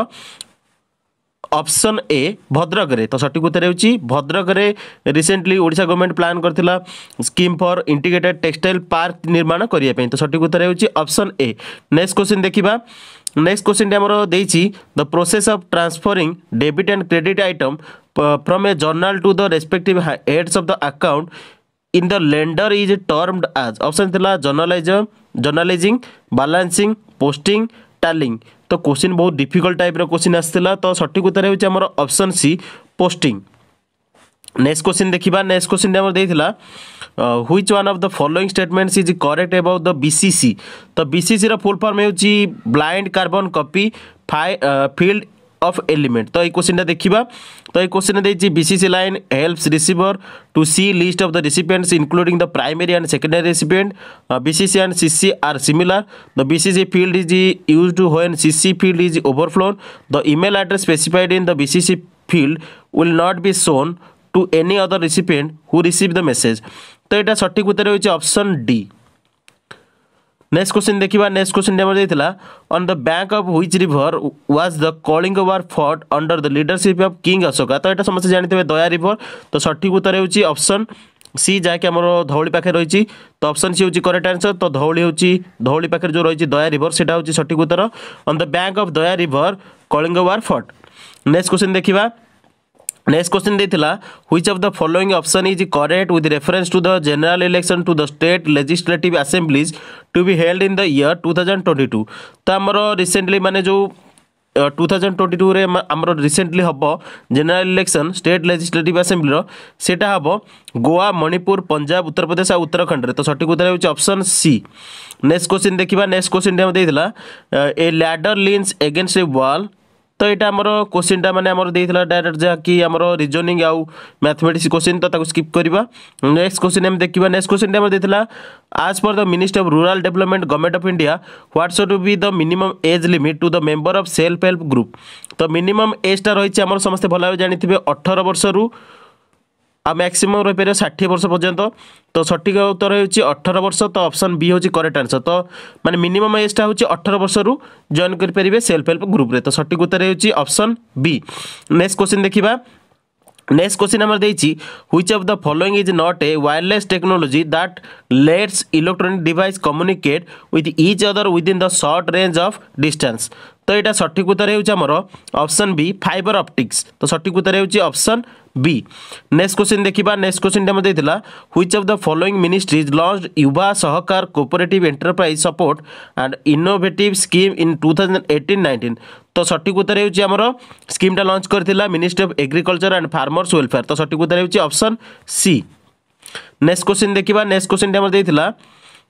option A ভদ্রকরে তো সঠিক উত্তর হচ্ছে ভদ্রকরে রিসেন্টলি ওড়শা গভর্নমেন্ট প্লান করে scheme for integrated textile park নির্মাণ করা তো সঠিক উত্তর হচ্ছে অপশন এ নেক্সট কোশ্চিন দেখা নেক্সট কোশ্চিনটি আমার দিয়েছি the process of transferring debit and credit item from a journal to the respective heads of the account in the lender is termed as option thila journalism journalizing balancing posting tallying तो question बहुत difficult type question आसाला तो सठिक उत्तर होमर option C posting next question देखा next question देखा which one of the following statements is correct about the BCC तो बीसीसी फुल फर्म हो ब्लाइंड कार्बन कपी फाय फिल्ड अफ एलिमेंट तो ये क्वेश्चन टाइम देखा তো এই কোশ্চেনে দিয়েছি BCC line helps receiver to see list of the recipients including the primary and secondary recipient BCC and CC are similar the BCC field is used when CC field is overflown the email address specified in the BCC field will not be shown to any other recipient who receive the message তো এটা সঠিক উত্তরে হচ্ছে option D next question देखा next question देखा on the bank of which river was the Kalinga war fought under the leadership of king Ashoka तो यहाँ समस्त जानते हैं दया रिभर तो सठिक उत्तर होप्शन सी जहाँकि धौली पाखे रही तो अप्सन सी हूँ करेक्ट आंसर तो धौली हूँ धौली पाखे जो रही दया रिभर से सठिक उत्तर on the bank of Daya river Kalinga war fought next question देखा नेक्स्ट क्वेश्चन देता which of the following option is correct with reference to the general election to the state legislative assemblies to be held in the year two thousand twenty two तो आम recently मैंने जो two thousand twenty two आमर recently हम general election state legislative assembly सेटा हम गोवा मणिपुर पंजाब उत्तर प्रदेश आ उत्तराखंड तो सठिक उत्तर हूँ सी नेक्स्ट क्वेश्चन देखा नेक्स्ट क्वेश्चन देता a ladder leans against a wall তো এটা আমার কোশ্চিনটা মানে আমার দিয়েছিলা ডাইরেক্ট যা কি আমার রিজনিং আউ ম্যাথমেটিক্স কোশ্চিন তো তাকে স্কিপ করা নেক্সট কোশ্চিন আমি দেখবা নেক্সট কোশ্চিনটা আমার দিয়েছিলা as per the ministry of rural development government of india what should be the minimum age limit to the member of self help group তো মিনিমম এজটা রয়েছে আমার সমস্তে ভালোভাবে জানিথিবে অঠর বর্ষরু ଆଉ ମ୍ୟାକ୍ସିମମ୍ ରହିପାରିବ ଷାଠିଏ ବର୍ଷ ପର୍ଯ୍ୟନ୍ତ ତ ସଠିକ୍ ଉତ୍ତର ହେଉଛି ଅଠର ବର୍ଷ ତ ଅପସନ୍ ବି ହେଉଛି କରେକ୍ଟ ଆନ୍ସର୍ ତ ମାନେ ମିନିମମ୍ ଏଜ୍ଟା ହେଉଛି ଅଠର ବର୍ଷରୁ ଜଏନ୍ କରିପାରିବେ ସେଲ୍ଫ ହେଲ୍ପ ଗ୍ରୁପ୍ରେ ତ ସଠିକ୍ ଉତ୍ତର ହେଉଛି ଅପସନ୍ ବି ନେକ୍ସଟ କ୍ୱେଶ୍ଚିନ୍ ଦେଖିବା ନେକ୍ସଟ କ୍ୱେଶ୍ଚିନ୍ ଆମର ଦେଇଛି which of the following is not a wireless technology that lets electronic device communicate with each other within the short range of distance तो यहाँ सठिक उत्तर होप्शन बी फाइबर अप्टिक्स तो सठिक उत्तर होप्शन बी नेक्स्ट क्वेश्चन देखा next question time देखा which of the following ministries launched Yuva Sahakar cooperative enterprise support and innovative scheme in two thousand nineteen तो सठिक उत्तर होमर स्कीमटा लंच कर ministry of agriculture and farmers welfare तो सठिक उत्तर होप्शन सी नेक्स्ट क्वेश्चन देखा नेक्स्ट क्वेश्चन टाइम देखा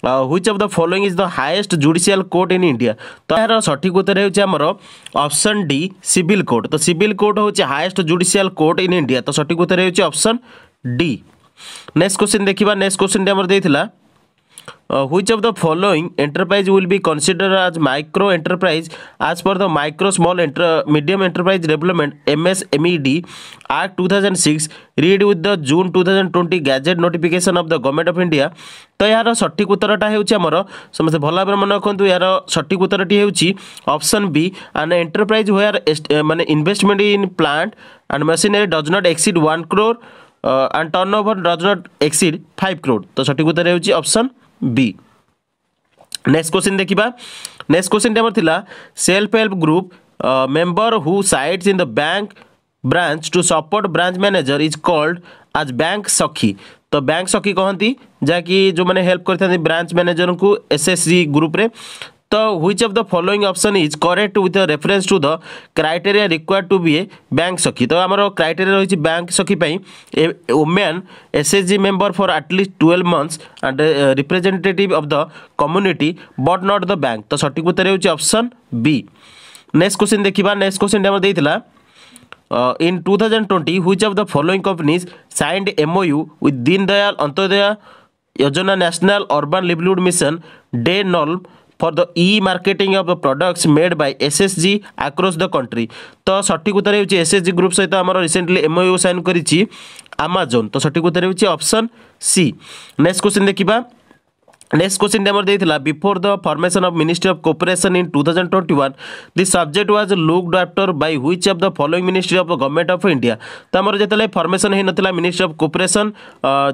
which of the following is the highest judicial court in India तो यार सठिक उत्तर होमर अपसन डी सिविल कोर्ट तो सिविल कोर्ट हूँ highest judicial court in India तो सठिक उत्तर होप्शन डी नेक्स्ट क्वेश्चन देखा नेक्स्ट क्वेश्चन दे Uh, which of the following enterprise will be considered as micro enterprise as per the micro small enter medium enterprise development msmed act 2006 read with the june 2020 gazette notification of the government of india ତ ଏହାର ସଠିକ୍ ଉତ୍ତରଟା ହେଉଛି ଆମର ସମସ୍ତେ ଭଲ ଭାବରେ ମନେ ରଖନ୍ତୁ ଏହାର ସଠିକ୍ ଉତ୍ତରଟି ହେଉଛି option B and enterprise where ମାନେ investment in plant and machinery does not exceed one crore and turnover does not exceed five crore ତ ସଠିକ୍ ଉତ୍ତର ହେଉଛି ଅପସନ୍ बी नेक्स्ट क्वेश्चन देखा नेक्स्ट क्वेश्चन टेबर थी self help group member who sits in the bank branch to support branch manager is called as bank Sakhi तो bank सखी कहती जहाँकि जो मैंने हेल्प कर ब्रांच मैनेजर को एस एस एसएससी ग्रुप तो which of the following option is correct with reference to the criteria required to be a bank Sakhi तो आम क्राइटेरिया रही बैंक सखीपी women S H G member for at least twelve months and representative of the community but not the bank तो सठिक उत्तर हूँ option B next question देखा next question आम देता in two thousand twenty which of the following companies signed MOU with Deen Dayal Antyodaya Yojana national urban livelihood mission DAY NULM for the e-marketing of the products made by SSG across the country তো সঠিক উত্তর হচ্ছে SSG group সহিত আমার recently MOU sign করেছি Amazon তো সঠিক উত্তর হচ্ছে অপশন সি নেক্সট কোশ্চেন দেখিবা Next question number they before the formation of Ministry of Cooperation in 2021 the subject was looked after by which of the following ministry of the government of India तो आमर जेतले formation hey नथिला Ministry of Cooperation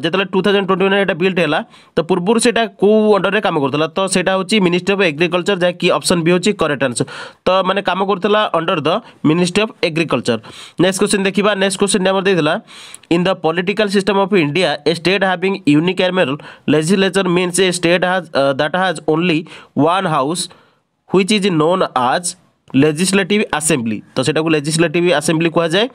जेतले 2021 एटा built हैला तो पूर्व सेटा को under रे काम करथला तो सेटा होची Ministry of Agriculture जा की ऑप्शन बी होची करेक्ट आंसर तो माने काम करथला under the Ministry of Agriculture next question देखिबा नेक्स्ट क्वेश्चन नंबर देथिला in the political system of India a state having unicameral legislature means a state has uh, that has only one house which is known as legislative assembly তো সেটাকে legislative assembly কুহাযায়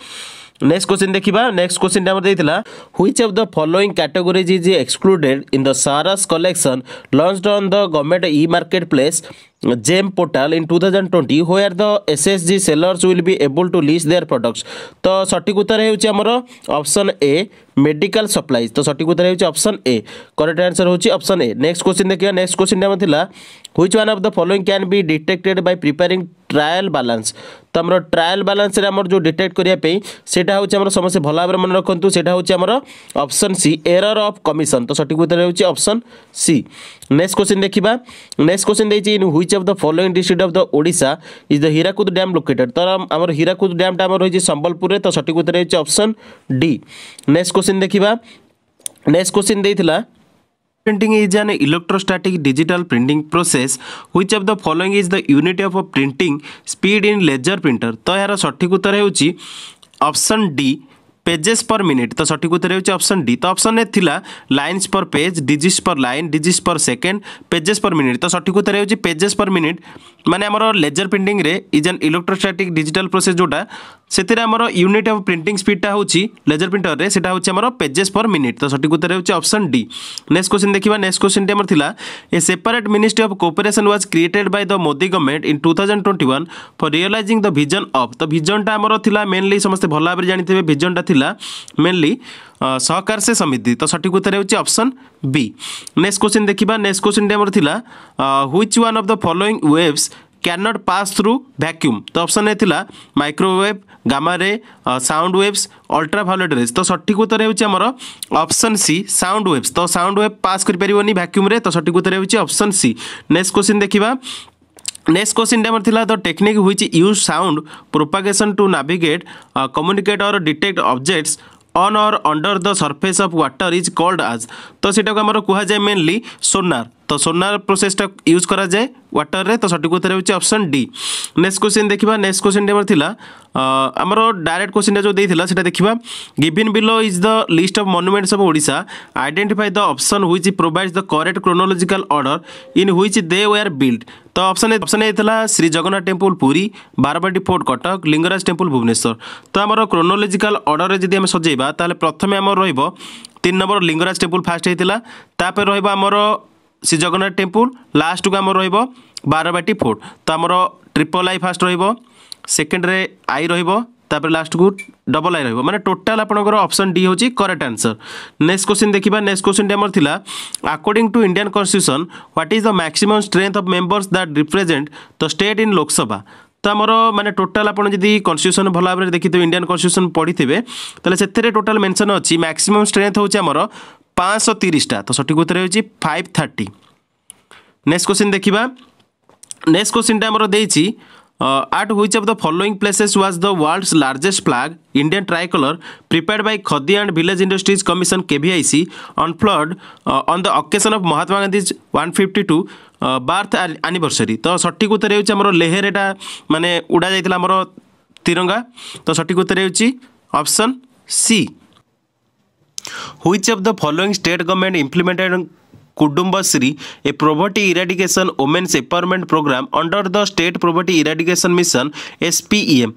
next question দেখিবা next কোশ্চিনটা আমার দেইতিলা which of the following categories is excluded in the Saras collection launched on the government e marketplace gem portal in 2020 where the ssg sellers will be able to list their products तो सठिक उत्तर ହେଉଛି ଆମର option A medical supplies ତ ସଠିକ୍ ଉତ୍ତର ହେଉଛି option A correct answer ହେଉଛି ଅପସନ୍ ଏ ନେକ୍ସଟ କ୍ୱେଶ୍ଚିନ୍ ଦେଖିବା ନେକ୍ସଟ କ୍ୱେଶ୍ଚିନ୍ଟା ଆମର ଥିଲା which one of the following can be detected by preparing trial balance ତ ଆମର ଟ୍ରାଏଲ୍ ବାଲାନ୍ସରେ ଆମର ଯେଉଁ ଡିଟେକ୍ଟ କରିବା ପାଇଁ ସେଇଟା ହେଉଛି ଆମର ସମସ୍ତେ ଭଲ ଭାବରେ ମନେ ରଖନ୍ତୁ ସେଇଟା ହେଉଛି ଆମର option C error of commission ତ ସଠିକ୍ ଉତ୍ତର ହେଉଛି ଅପସନ୍ ସି ନେକ୍ସଟ କ୍ୱେଶ୍ଚିନ୍ ଦେଖିବା ନେକ୍ସଟ କ୍ୱେଶ୍ଚିନ୍ ଦେଇଛି in which which of the following district of the odisha is the hirakud dam located तर आमर हीराकुद डैम टा आमर होइजे संबलपुर रे तो सटिक उत्तर होइजे ऑप्शन डी नेक्स्ट क्वेश्चन देखिबा नेक्स्ट क्वेश्चन देइथिला printing is an electrostatic digital printing process which of the following is the unit of a printing speed in laser printer तो यार सटिक उत्तर हेउची option D pages per minute तो सठिक उत्तर हो डी तो अप्सन ए थिला lines per page digits per line digits per second pages per minute तो सठिक उत्तर हो पेजेस पर मिनिट मैंने लेजर प्रिंटिंग रे इज एन डिजिटल प्रोसेस जोटा से आम यूनिट अफ प्रिंटिंग स्पीडा हूँ लेजर प्रिंटर रे सेटा हूँ पेजेस पर मिनिट तो सठिक उत्तर हो डी नेक्स्ट क्वेश्चन देखा नेक्स्ट क्वेश्चन टी आम था a separate ministry of cooperation was created by the Modi government in two thousand twenty one for realising the vision of तो भिजनटा आम मेनली समस्त भल भाव जानते हैं भिजनटा ଥିଲା ମେନଲି ସହକାର ସେ ସମିତି ତ ସଠିକ ଉତ୍ତର ହେଉଛି ଅପସନ୍ ବି ନେକ୍ସଟ କୋଶ୍ଚିନ୍ ଦେଖିବା ନେକ୍ସଟ କୋଶ୍ଚିନ୍ଟି ଆମର ଥିଲା which one of the following waves cannot pass through vacuum ତ ଅପସନ୍ ଏ ଥିଲା microwave gamma ray sound waves ultraviolet rays ତ ସଠିକ ଉତ୍ତର ହେଉଛି ଆମର ଅପସନ୍ ସି ସାଉଣ୍ଡ ୱେଭ୍ସ ତ ସାଉଣ୍ଡ ୱେଭ୍ ପାସ୍ କରିପାରିବନି ଭ୍ୟାକ୍ୟୁମ୍ରେ ତ ସଠିକ ଉତ୍ତର ହେଉଛି ଅପସନ୍ ସି ନେକ୍ସଟ କୋଶ୍ଚିନ୍ ଦେଖିବା नेक्स्ट क्वेश्चन आमर थी the technique which use sound propagation to navigate communicate और detect objects on or under the surface of water is called as তো সেটাকে আমার কুহযায় মেনলি সোনার তো সোনার প্রোসেসটা ইউজ করা যায় ওয়াটরে তো সঠিক উত্তর হচ্ছে অপশন ডি নেক্সট কোশ্চিন দেখিবা নেক্সট কোশ্চিনটি আমার লা আমার ডাইরেক্ট কোশ্চিনটা যে দিয়েছিল সেটা দেখিবা given below is the list of monuments of Odisha identify the option which provides the correct chronological order in which they were build তো অপশন অপশন হয়েছিল Shri Jagannath temple Puri Barabati fort Cuttack Lingaraj temple Bhubaneswar তো আমার ক্রোনোলোজিকাল অর্ডরে যদি আমি সজাইবা তাহলে প্রথমে আমার রহব তিন নম্বর লিঙ্গরাজ টেম্পল ফার্স্ট হয়েছিল তাপরে রহব আমার ଶ୍ରୀ ଜଗନ୍ନାଥ ଟେମ୍ପୁଲ ଲାଷ୍ଟକୁ ଆମର ରହିବ ବାରବାଟୀ ଫୋର୍ଟ ତ ଆମର ଟ୍ରିପଲ୍ ଆଇ ଫାଷ୍ଟ ରହିବ ସେକେଣ୍ଡରେ ଆଇ ରହିବ ତାପରେ ଲାଷ୍ଟକୁ ଡବଲ୍ ଆଇ ରହିବ ମାନେ ଟୋଟାଲ୍ ଆପଣଙ୍କର ଅପସନ୍ ଡି ହେଉଛି କରେକ୍ଟ ଆନ୍ସର୍ ନେକ୍ସଟ କୋଶ୍ଚିନ୍ ଦେଖିବା ନେକ୍ସଟ କୋଶ୍ଚିନ୍ଟି ଆମର ଥିଲା according to Indian constitution what is the maximum strength of members that represent the state in Lok Sabha ତ ଆମର ମାନେ ଟୋଟାଲ୍ ଆପଣ ଯଦି କନଷ୍ଟିଟ୍ୟୁସନ୍ ଭଲ ଭାବରେ ଦେଖିଥିବେ ଇଣ୍ଡିଆନ୍ କନଷ୍ଟିଟ୍ୟୁସନ୍ ପଢ଼ିଥିବେ ତାହେଲେ ସେଥିରେ ଟୋଟାଲ୍ ମେନ୍ସନ୍ ଅଛି ମ୍ୟାକ୍ସିମମ୍ ଷ୍ଟ୍ରେନ୍ଥ ହେଉଛି ଆମର পাঁচশো তিরিশটা তো সঠিক উত্তর হচ্ছে ফাইভ থার্টি নেক্সট কোশ্চিন দেখা নেক্সট কোশ্চিনটা আমার দিয়েছি আট which of the following places was the world's largest flag Indian tricolour prepared by Khadi and village industries commission KVIC unfurled on the occasion of Mahatma Gandhi's one fifty two birth anniversary তো সঠিক উত্তর হচ্ছে আমার লেহের এটা মানে উড়া যাই আমার তিরঙ্গা তো সঠিক উত্তর হচ্ছে option C which of the following state government implemented Kudumbashree a poverty eradication women's empowerment programme under the state poverty eradication mission SPEM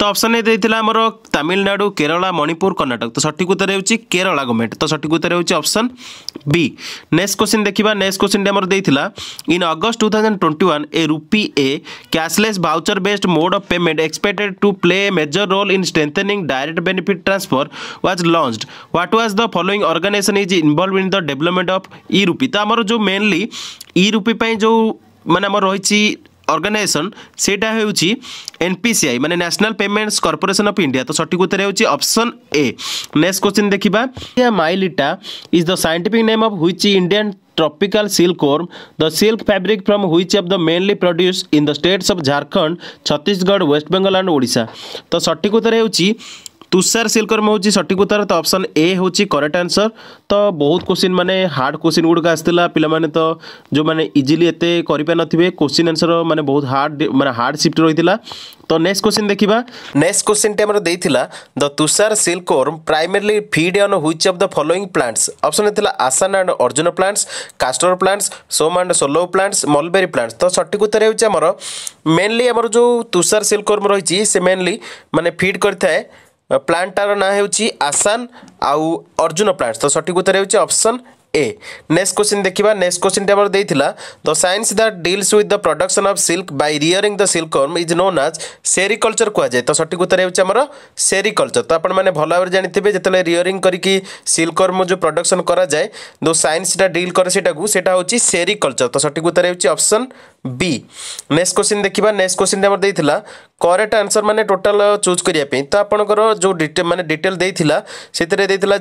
तो option A there Tamil Nadu Kerala Manipur Karnataka तो सठिक उत्तर केरला गवर्नमेंट तो सठिक उत्तर होप्शन बी नेक्स्ट क्वेश्चन देखा नेक्स्ट क्वेश्चन देखा in August two thousand twenty one e RUPI a cashless voucher based mode of payment expected to play A major role in strengthening direct benefit transfer was launched what was the following organisation is involve in the development of e RUPI तो आम जो mainly इ रूपी जो मान रही organisation organisation सेटा होउची एनपीसीआई माने national payments corporation of India तो सटीक उत्तर होउची ए नेक्स्ट क्वेश्चन देखा mylitta is the scientific name of which Indian tropical silk worm the silk fabric from which of the mainly produce in the states of Jharkhand Chhattisgarh West Bengal and Odisha तो सटीक उत्तर होउची तुषार सिलकर्म हूँ सठिक उत्तर तो अप्सन ए हूँ करेक्ट आंसर तो बहुत क्वेश्चन मैंने हार्ड क्वेश्चन गुड़क आसाला पे तो जो मैंने इजिली एत करें क्वेश्चन आंसर मैंने बहुत हार्ड मैंने हार्ड सीफ्ट रही तो नेक्स्ट क्वेश्चन देखा नेक्स्ट क्वेश्चन टी दे the tussar silkworm primarily feed on which of the following plants option asan and arjun plants castor plants som and soalu plants mulberry plants तो सठिक उत्तर होमर मेनली आम जो तुषार सिल्कर्म रही मेनली मैंने फिड करें प्लांट तार ना हो आसान आउ अर्जुन प्लांट तो सठिक उत्तर होप्शन ए नेक्स्ट क्वेश्चन देखा नेक्स्ट क्वेश्चन टाइम देता the science that deals with the production of silk by rearing the silkworm is known as sericulture जाए तो सठिक उत्तर होमर सेरिकल्चर तो आपने भल भाव जानते जिते रियरिंग करके सिल्कवर्म जो प्रडक्शन कराए जो सैंसटा डिल कैटा से सेरिकल्चर तो सठिक उत्तर होप्सन बी नेक्स्ट क्वेश्चन देखा नेक्स्ट क्वेश्चन आमर देता करेक्ट आंसर मैंने टोटाल चूज करने तो आपंकर जो डिटेल मैंने डिटेल देता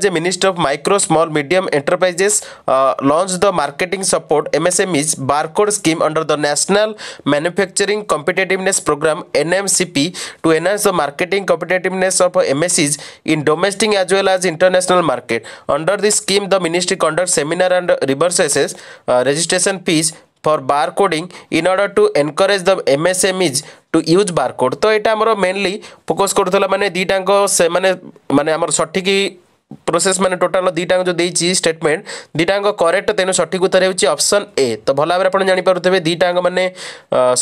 से minister of micro small medium enterprises uh, launched the marketing support MSMEs barcode scheme under the National Manufacturing Competitiveness Program NMCP to enhance the marketing competitiveness of MSEs in domestic as well as international market. Under this scheme, the ministry conducts seminar and reverses uh, registration fees for barcoding in order to encourage the MSMEs to use barcode. So, it is mainly focused on the ମାନେ ଦୁଇଟାଙ୍କ ସେମାନେ ମାନେ ଆମର ସଠିକ୍ process मैंने total दुटा जो देती देटमेंट दुटा करेक्ट तेनाली सठिक उत्तर होप्शन ए तो भल भाव में आप जापे दुटा मैंने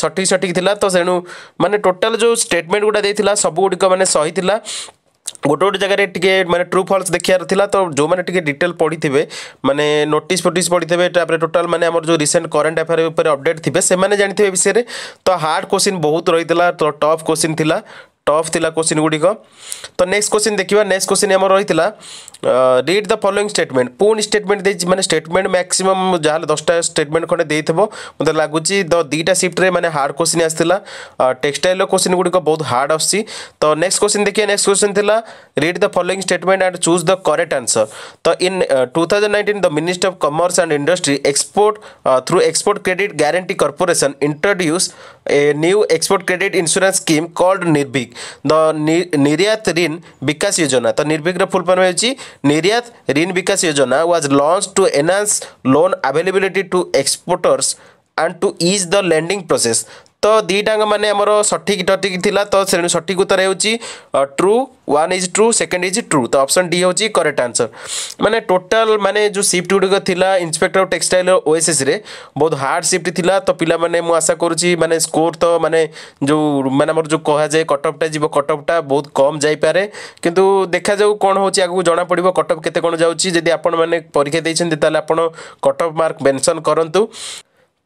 सठिक सठिक था तो तेणु मैंने टोटाल जो स्टेटमेंट गुटा देता सबूगुड़ मैंने सही था गोटे गोटे जगह टी मैंने ट्रू फल्स देखियार तो जो मैंने टी डिटेल पढ़ी थे मैंने नोट फोट पढ़ी थे टोटाल मैंने जो रिसेंट करेन्ट अफेयर अपडेट थे से जानते विषय में तो हार्ड क्वेश्चन बहुत रही है तो टफ क्वेश्चन थी टफ थी क्वेश्चन गुड़िक तो नेक्स्ट क्वेश्चन देखा नेक्स्ट क्वेश्चन आम रही रिड द फलोइंग स्टेटमेंट पुणी स्टेटमेंट मैंने स्टेटमेंट मैक्सीम जहाँ दसटा स्टेटमेंट खंडे दे मत लगुच दुईटा सीफ्रे मैंने हार्ड क्वेश्चन आसाला टेक्सटाइल क्वेश्चन गुड़िक बहुत हार्ड आस तो नेक्स्ट क्वेश्चन देखिए नेक्स्ट क्वेश्चन था read the following statement and choose the correct answer तो in two thousand nineteen the ministry of commerce and industry export through export credit guarantee corporation introduce a new export credit insurance scheme called Nirvik the Niryat Rin ବିକାଶ ଯୋଜନା ତ ନିର୍ବିକର ଫୁଲ୍ form ହେଉଛି ନିର୍ୟାତ Rin Vikas Yojana was launch to enhance loan availability to exporters and to ease the lending process ତ ଦୁଇଟା ଦୁଇଟାଙ୍କ ମାନେ ଆମର ସଠିକ୍ ସଠିକ୍ ଥିଲା ତ ସଠିକ୍ ଉତ୍ତର ହେଉଛି true one is true second is true ତ ଅପସନ୍ ଡି ହେଉଛି କରେକ୍ଟ ଆନ୍ସର୍ ମାନେ ଟୋଟାଲ୍ ମାନେ ଯେଉଁ ସିଫ୍ଟ ଗୁଡ଼ିକ ଥିଲା ଇନ୍ସପେକ୍ଟର ଅଫ୍ ଟେକ୍ସଟାଇଲ୍ ଓଏସ୍ଏସ୍ରେ ବହୁତ ହାର୍ଡ଼ ସିଫ୍ଟ ଥିଲା ତ ପିଲାମାନେ ମୁଁ ଆଶା କରୁଛି ମାନେ ସ୍କୋର୍ ତ ମାନେ ଯେଉଁ ମାନେ ଆମର ଯେଉଁ କୁହାଯାଏ କଟଅଫ୍ଟା ଯିବ କଟଅଫ୍ଟା ବହୁତ କମ୍ ଯାଇପାରେ କିନ୍ତୁ ଦେଖାଯାଉ କ'ଣ ହେଉଛି ଆଗକୁ ଜଣାପଡ଼ିବ କଟଅଫ୍ କେତେ କ'ଣ ଯାଉଛି ଯଦି ଆପଣମାନେ ପରୀକ୍ଷା ଦେଇଛନ୍ତି ତାହେଲେ ଆପଣ କଟଅଫ୍ ମାର୍କ ମେନସନ୍ କରନ୍ତୁ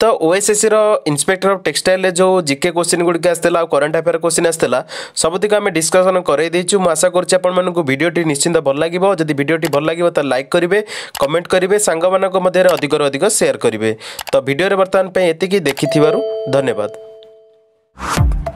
ତ ଓଏସ୍ଏସ୍ସିର ଇନ୍ସପେକ୍ଟର ଅଫ୍ ଟେକ୍ସଟାଇଲରେ ଯେଉଁ ଜିକେ କୋଶ୍ଚିନ୍ ଗୁଡ଼ିକ ଆସିଥିଲା ଆଉ କରେଣ୍ଟ ଆଫେୟାର କୋଶ୍ଚିନ୍ ଆସିଥିଲା ସବୁତିକ ଆମେ ଡିସ୍କସନ୍ କରେଇ ଦେଇଛୁ ମୁଁ ଆଶା କରୁଛି ଆପଣମାନଙ୍କୁ ଭିଡ଼ିଓଟି ନିଶ୍ଚିନ୍ତ ଭଲ ଲାଗିବ ଯଦି ଭିଡ଼ିଓଟି ଭଲ ଲାଗିବ ତାହେଲେ ଲାଇକ୍ କରିବେ କମେଣ୍ଟ କରିବେ ସାଙ୍ଗମାନଙ୍କ ମଧ୍ୟରେ ଅଧିକରୁ ଅଧିକ ସେୟାର କରିବେ ତ ଭିଡ଼ିଓରେ ବର୍ତ୍ତମାନ ପାଇଁ ଏତିକି ଦେଖିଥିବାରୁ ଧନ୍ୟବାଦ